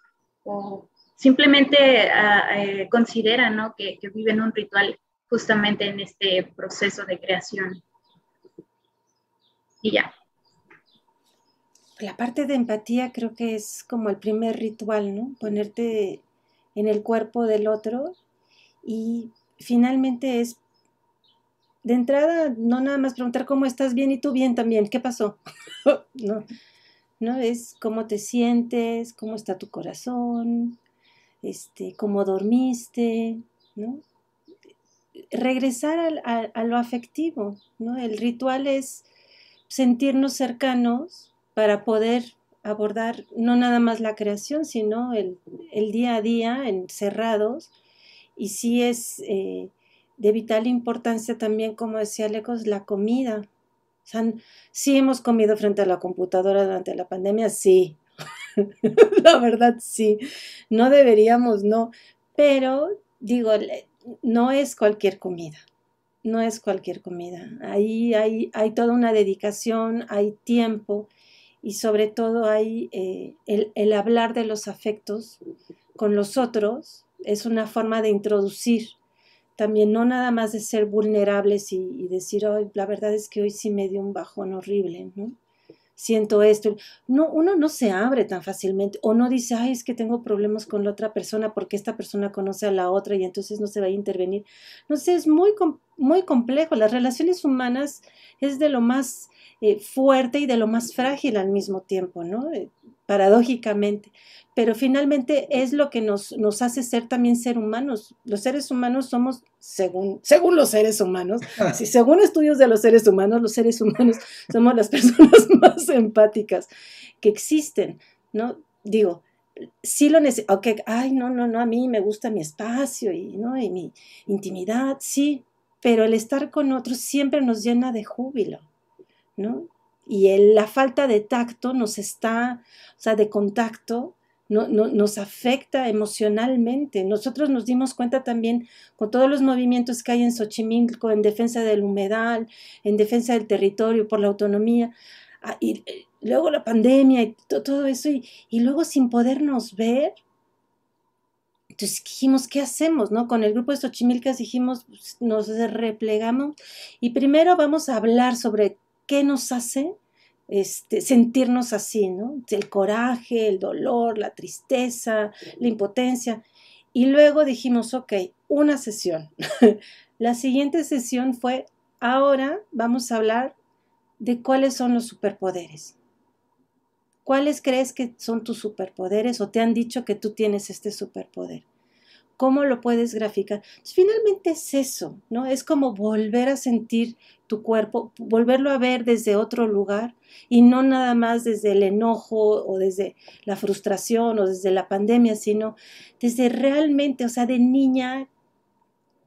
o simplemente ah, eh, consideran ¿no? que, que, viven un ritual justamente en este proceso de creación. Y ya. La parte de empatía creo que es como el primer ritual, ¿no? Ponerte en el cuerpo del otro y finalmente es de entrada no nada más preguntar cómo estás bien y tú bien también, ¿qué pasó? [LAUGHS] no. No es cómo te sientes, cómo está tu corazón, este, cómo dormiste, ¿no? regresar a, lo afectivo, ¿no? El ritual es sentirnos cercanos para poder abordar no nada más la creación, sino el, día a día encerrados. Y sí es eh, de vital importancia también, como decía Lecos, la comida. O sí hemos comido frente a la computadora durante la pandemia, sí. [LAUGHS] la verdad, sí. No deberíamos, no. Pero, digo, no es cualquier comida, no es cualquier comida. Ahí hay, toda una dedicación, hay tiempo y sobre todo hay eh, el, hablar de los afectos con los otros, es una forma de introducir también, no nada más de ser vulnerables y, decir, hoy la verdad es que hoy sí me dio un bajón horrible, ¿no? siento esto. No, uno no se abre tan fácilmente o no dice, ay, es que tengo problemas con la otra persona porque esta persona conoce a la otra y entonces no se va a intervenir. No sé, es muy, muy complejo. Las relaciones humanas es de lo más eh, fuerte y de lo más frágil al mismo tiempo, ¿no? Eh, paradójicamente, pero finalmente es lo que nos, hace ser también ser humanos. Los seres humanos somos, según, según los seres humanos, si [LAUGHS] según estudios de los seres humanos, los seres humanos [LAUGHS] somos las personas [LAUGHS] más empáticas que existen, ¿no? Digo, sí lo necesito, okay, ay, no, no, no, a mí me gusta mi espacio y, ¿no? y mi intimidad, sí, pero el estar con otros siempre nos llena de júbilo, ¿no? y la falta de tacto nos está, o sea, de contacto, no, nos afecta emocionalmente. Nosotros nos dimos cuenta también con todos los movimientos que hay en Xochimilco, en defensa del humedal, en defensa del territorio, por la autonomía, ah, y, eh, luego la pandemia y todo eso, y, y luego sin podernos ver, entonces dijimos, ¿qué hacemos? ¿No? Con el grupo de Xochimilcas dijimos, pues, nos replegamos y primero vamos a hablar sobre qué nos hace este, sentirnos así, ¿no? El coraje, el dolor, la tristeza, la impotencia. Y luego dijimos, ok, una sesión. [LAUGHS] la siguiente sesión fue, ahora vamos a hablar de cuáles son los superpoderes. ¿Cuáles crees que son tus superpoderes o te han dicho que tú tienes este superpoder? ¿Cómo lo puedes graficar? finalmente es eso, ¿no? Es como volver a sentir tu cuerpo, volverlo a ver desde otro lugar y no nada más desde el enojo o desde la frustración o desde la pandemia, sino desde realmente, o sea, de niña,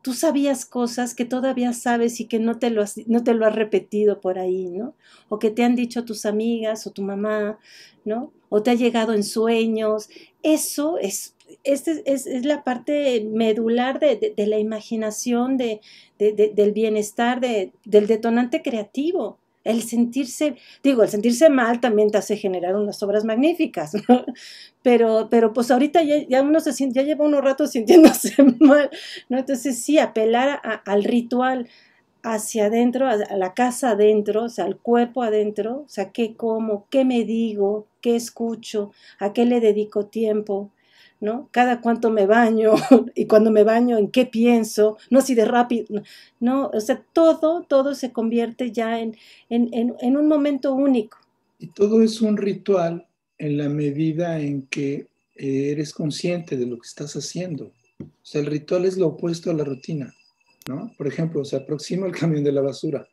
tú sabías cosas que todavía sabes y que no te lo has, no te lo has repetido por ahí, ¿no? O que te han dicho tus amigas o tu mamá, ¿no? O te ha llegado en sueños. Eso es esta es, la parte medular de, la imaginación, de, del bienestar, del detonante creativo. El sentirse, digo, el sentirse mal también te hace generar unas obras magníficas, Pero, pero pues ahorita ya, uno se siente, ya lleva unos ratos sintiéndose [LAUGHS] mal, ¿no? Entonces sí, apelar al ritual hacia adentro, a, a la casa adentro, o sea, al cuerpo adentro, o sea, qué como, qué me digo, qué escucho, a qué le dedico tiempo, ¿no? Cada cuánto me baño [LAUGHS] y cuando me baño, en qué pienso, no si de rápido, no, o sea, todo, todo se convierte ya en, en, en un momento único. Y todo es un ritual en la medida en que eh, eres consciente de lo que estás haciendo. O sea, el ritual es lo opuesto a la rutina, ¿no? Por ejemplo, se aproxima el camión de la basura.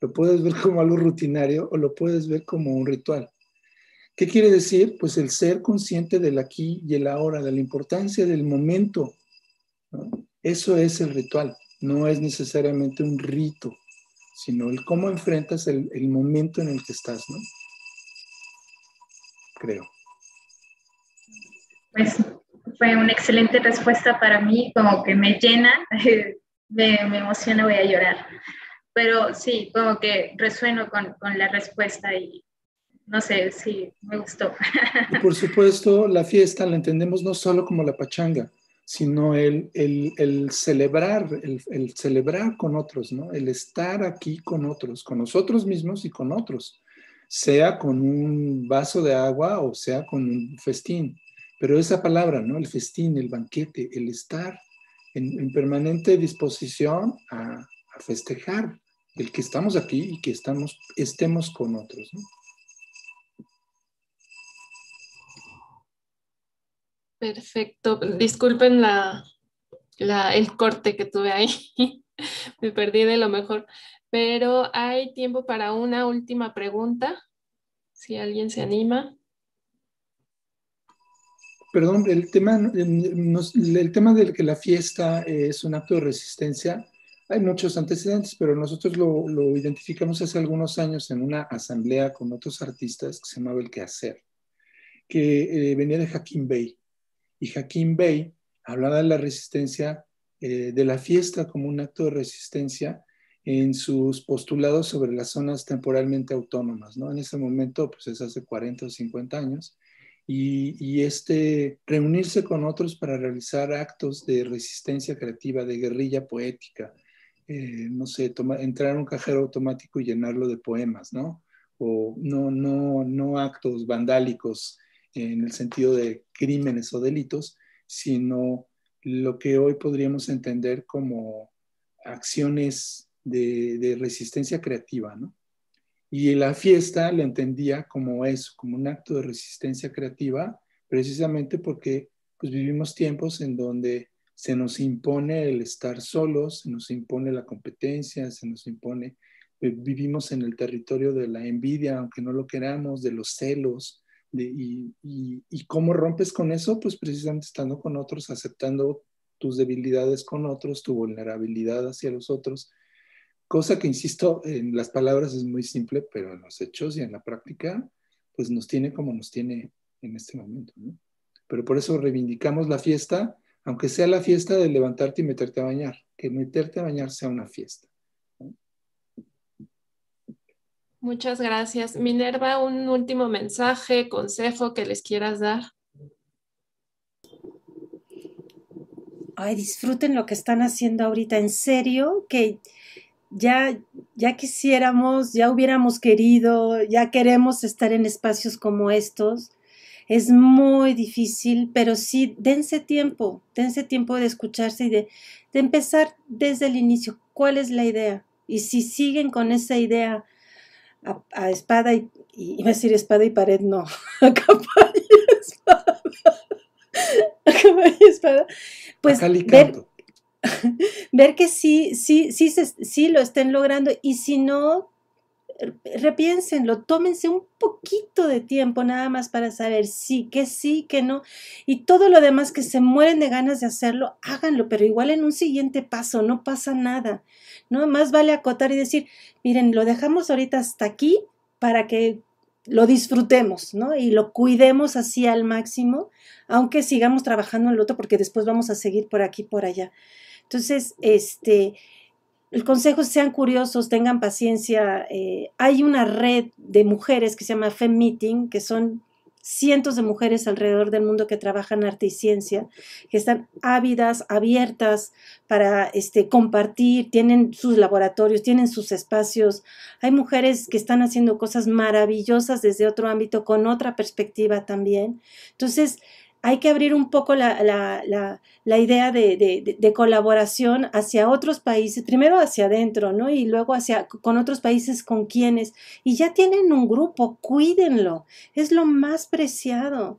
Lo puedes ver como algo rutinario o lo puedes ver como un ritual. ¿Qué quiere decir? Pues el ser consciente del aquí y el ahora, de la importancia del momento. Eso es el ritual, no es necesariamente un rito, sino el cómo enfrentas el, momento en el que estás, ¿no? Creo. Pues fue una excelente respuesta para mí, como que me llena, [LAUGHS] me, me emociona, voy a llorar. Pero sí, como que resueno con, con la respuesta y, no sé, sí, me gustó. Y por supuesto, la fiesta la entendemos no solo como la pachanga, sino el, el, celebrar, el, celebrar con otros, ¿no? El estar aquí con otros, con nosotros mismos y con otros, sea con un vaso de agua o sea con un festín. Pero esa palabra, ¿no? El festín, el banquete, el estar en, permanente disposición a, festejar el que estamos aquí y que estamos, estemos con otros, Perfecto. Disculpen la, el corte que tuve ahí. [LAUGHS] Me perdí de lo mejor. Pero hay tiempo para una última pregunta, si alguien se anima. Perdón, el tema, el tema del que la fiesta es un acto de resistencia, hay muchos antecedentes, pero nosotros lo, identificamos hace algunos años en una asamblea con otros artistas que se llamaba El Quehacer, que eh, venía de Hacking Bay y Joaquín Bey hablaba de la resistencia, eh, de la fiesta como un acto de resistencia en sus postulados sobre las zonas temporalmente autónomas, ¿no? En ese momento, pues es hace 40 o 50 años, y, este reunirse con otros para realizar actos de resistencia creativa, de guerrilla poética, eh, no sé, entrar a un cajero automático y llenarlo de poemas, ¿no? O no, no, no actos vandálicos en el sentido de crímenes o delitos, sino lo que hoy podríamos entender como acciones de, resistencia creativa, ¿no? Y la fiesta la entendía como eso, como un acto de resistencia creativa, precisamente porque pues, vivimos tiempos en donde se nos impone el estar solos, se nos impone la competencia, se nos impone, eh, vivimos en el territorio de la envidia, aunque no lo queramos, de los celos, y, cómo rompes con eso, pues precisamente estando con otros, aceptando tus debilidades con otros, tu vulnerabilidad hacia los otros. Cosa que, insisto, en las palabras es muy simple, pero en los hechos y en la práctica, pues nos tiene como nos tiene en este momento. Pero por eso reivindicamos la fiesta, aunque sea la fiesta de levantarte y meterte a bañar, que meterte a bañar sea una fiesta. Muchas gracias. Minerva, un último mensaje, consejo que les quieras dar. Ay, disfruten lo que están haciendo ahorita. En serio, que ya, ya quisiéramos, ya hubiéramos querido, ya queremos estar en espacios como estos. Es muy difícil, pero sí, dense tiempo, dense tiempo de escucharse y de empezar desde el inicio. ¿Cuál es la idea? Y si siguen con esa idea a, espada y, iba a decir espada y pared, no, [LAUGHS] a capa y espada. [LAUGHS] A capa y espada. Pues ver, [LAUGHS] ver, que sí, sí, sí, sí lo estén logrando y si no, repiénsenlo, tómense un poquito de tiempo nada más para saber sí, que sí, que no, y todo lo demás que se mueren de ganas de hacerlo, háganlo, pero igual en un siguiente paso, no pasa nada, ¿no? Más vale acotar y decir, miren, lo dejamos ahorita hasta aquí para que lo disfrutemos, ¿no? Y lo cuidemos así al máximo, aunque sigamos trabajando en el otro, porque después vamos a seguir por aquí, por allá. Entonces, este, el consejo es sean curiosos, tengan paciencia. Eh, hay una red de mujeres que se llama Fem Meeting, que son cientos de mujeres alrededor del mundo que trabajan arte y ciencia, que están ávidas, abiertas para este, compartir, tienen sus laboratorios, tienen sus espacios. Hay mujeres que están haciendo cosas maravillosas desde otro ámbito, con otra perspectiva también. Entonces, hay que abrir un poco la, la, la, idea de, de, de, colaboración hacia otros países, primero hacia adentro, ¿no? Y luego hacia con otros países con quienes. Y ya tienen un grupo, cuídenlo, es lo más preciado.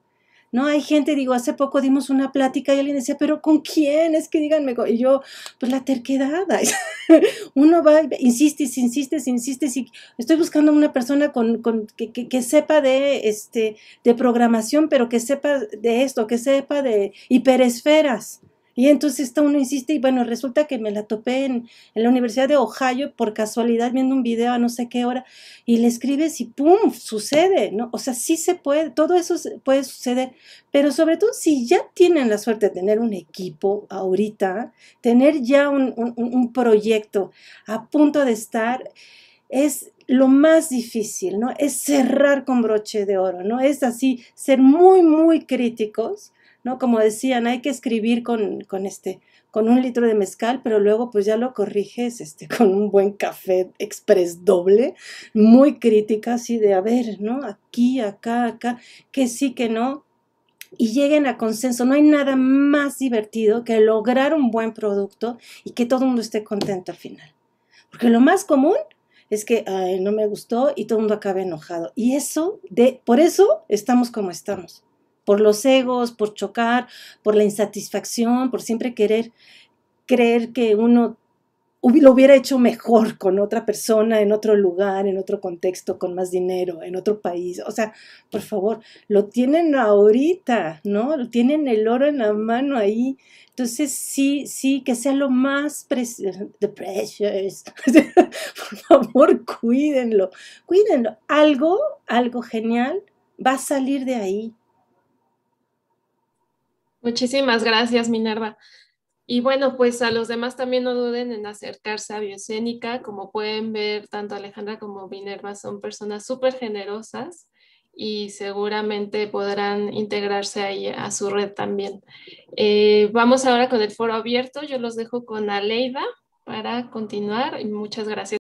¿no? Hay gente, digo, hace poco dimos una plática y alguien decía, pero ¿con quién? Es que díganme, y yo, pues la terquedad, [LAUGHS] uno va, insiste, insiste, insiste. estoy buscando una persona con, que, que, sepa de, este, de programación, pero que sepa de esto, que sepa de hiperesferas, y entonces está uno insiste y bueno, resulta que me la topé en, la Universidad de Ohio por casualidad viendo un video a no sé qué hora y le escribes y ¡pum! sucede, ¿no? O sea, sí se puede, todo eso puede suceder, pero sobre todo si ya tienen la suerte de tener un equipo ahorita, tener ya un proyecto a punto de estar, es lo más difícil, ¿no? Es cerrar con broche de oro, ¿no? Es así, ser muy, muy críticos ¿no? Como decían, hay que escribir con, este, con un litro de mezcal, pero luego pues ya lo corriges este, [LAUGHS] con un buen café express doble, muy crítica, así de, a ver, Aquí, acá, acá, que sí, que no, y lleguen a consenso. No hay nada más divertido que lograr un buen producto y que todo el mundo esté contento al final. Porque lo más común es que no me gustó y todo el mundo acabe enojado. Y eso, de, por eso estamos como estamos por los egos, por chocar, por la insatisfacción, por siempre querer creer que uno lo hubiera hecho mejor con otra persona, en otro lugar, en otro contexto, con más dinero, en otro país. O sea, por favor, lo tienen ahorita, ¿no? Lo tienen el oro en la mano ahí. Entonces, sí, sí, que sea lo más pre precious. [LAUGHS] por favor, cuídenlo. Cuídenlo. Algo, algo genial va a salir de ahí. Muchísimas gracias, Minerva. Y bueno, pues a los demás también no duden en acercarse a Bioscénica. Como pueden ver, tanto Alejandra como Minerva son personas súper generosas y seguramente podrán integrarse ahí a su red también. Eh, vamos ahora con el foro abierto. Yo los dejo con Aleida para continuar muchas gracias.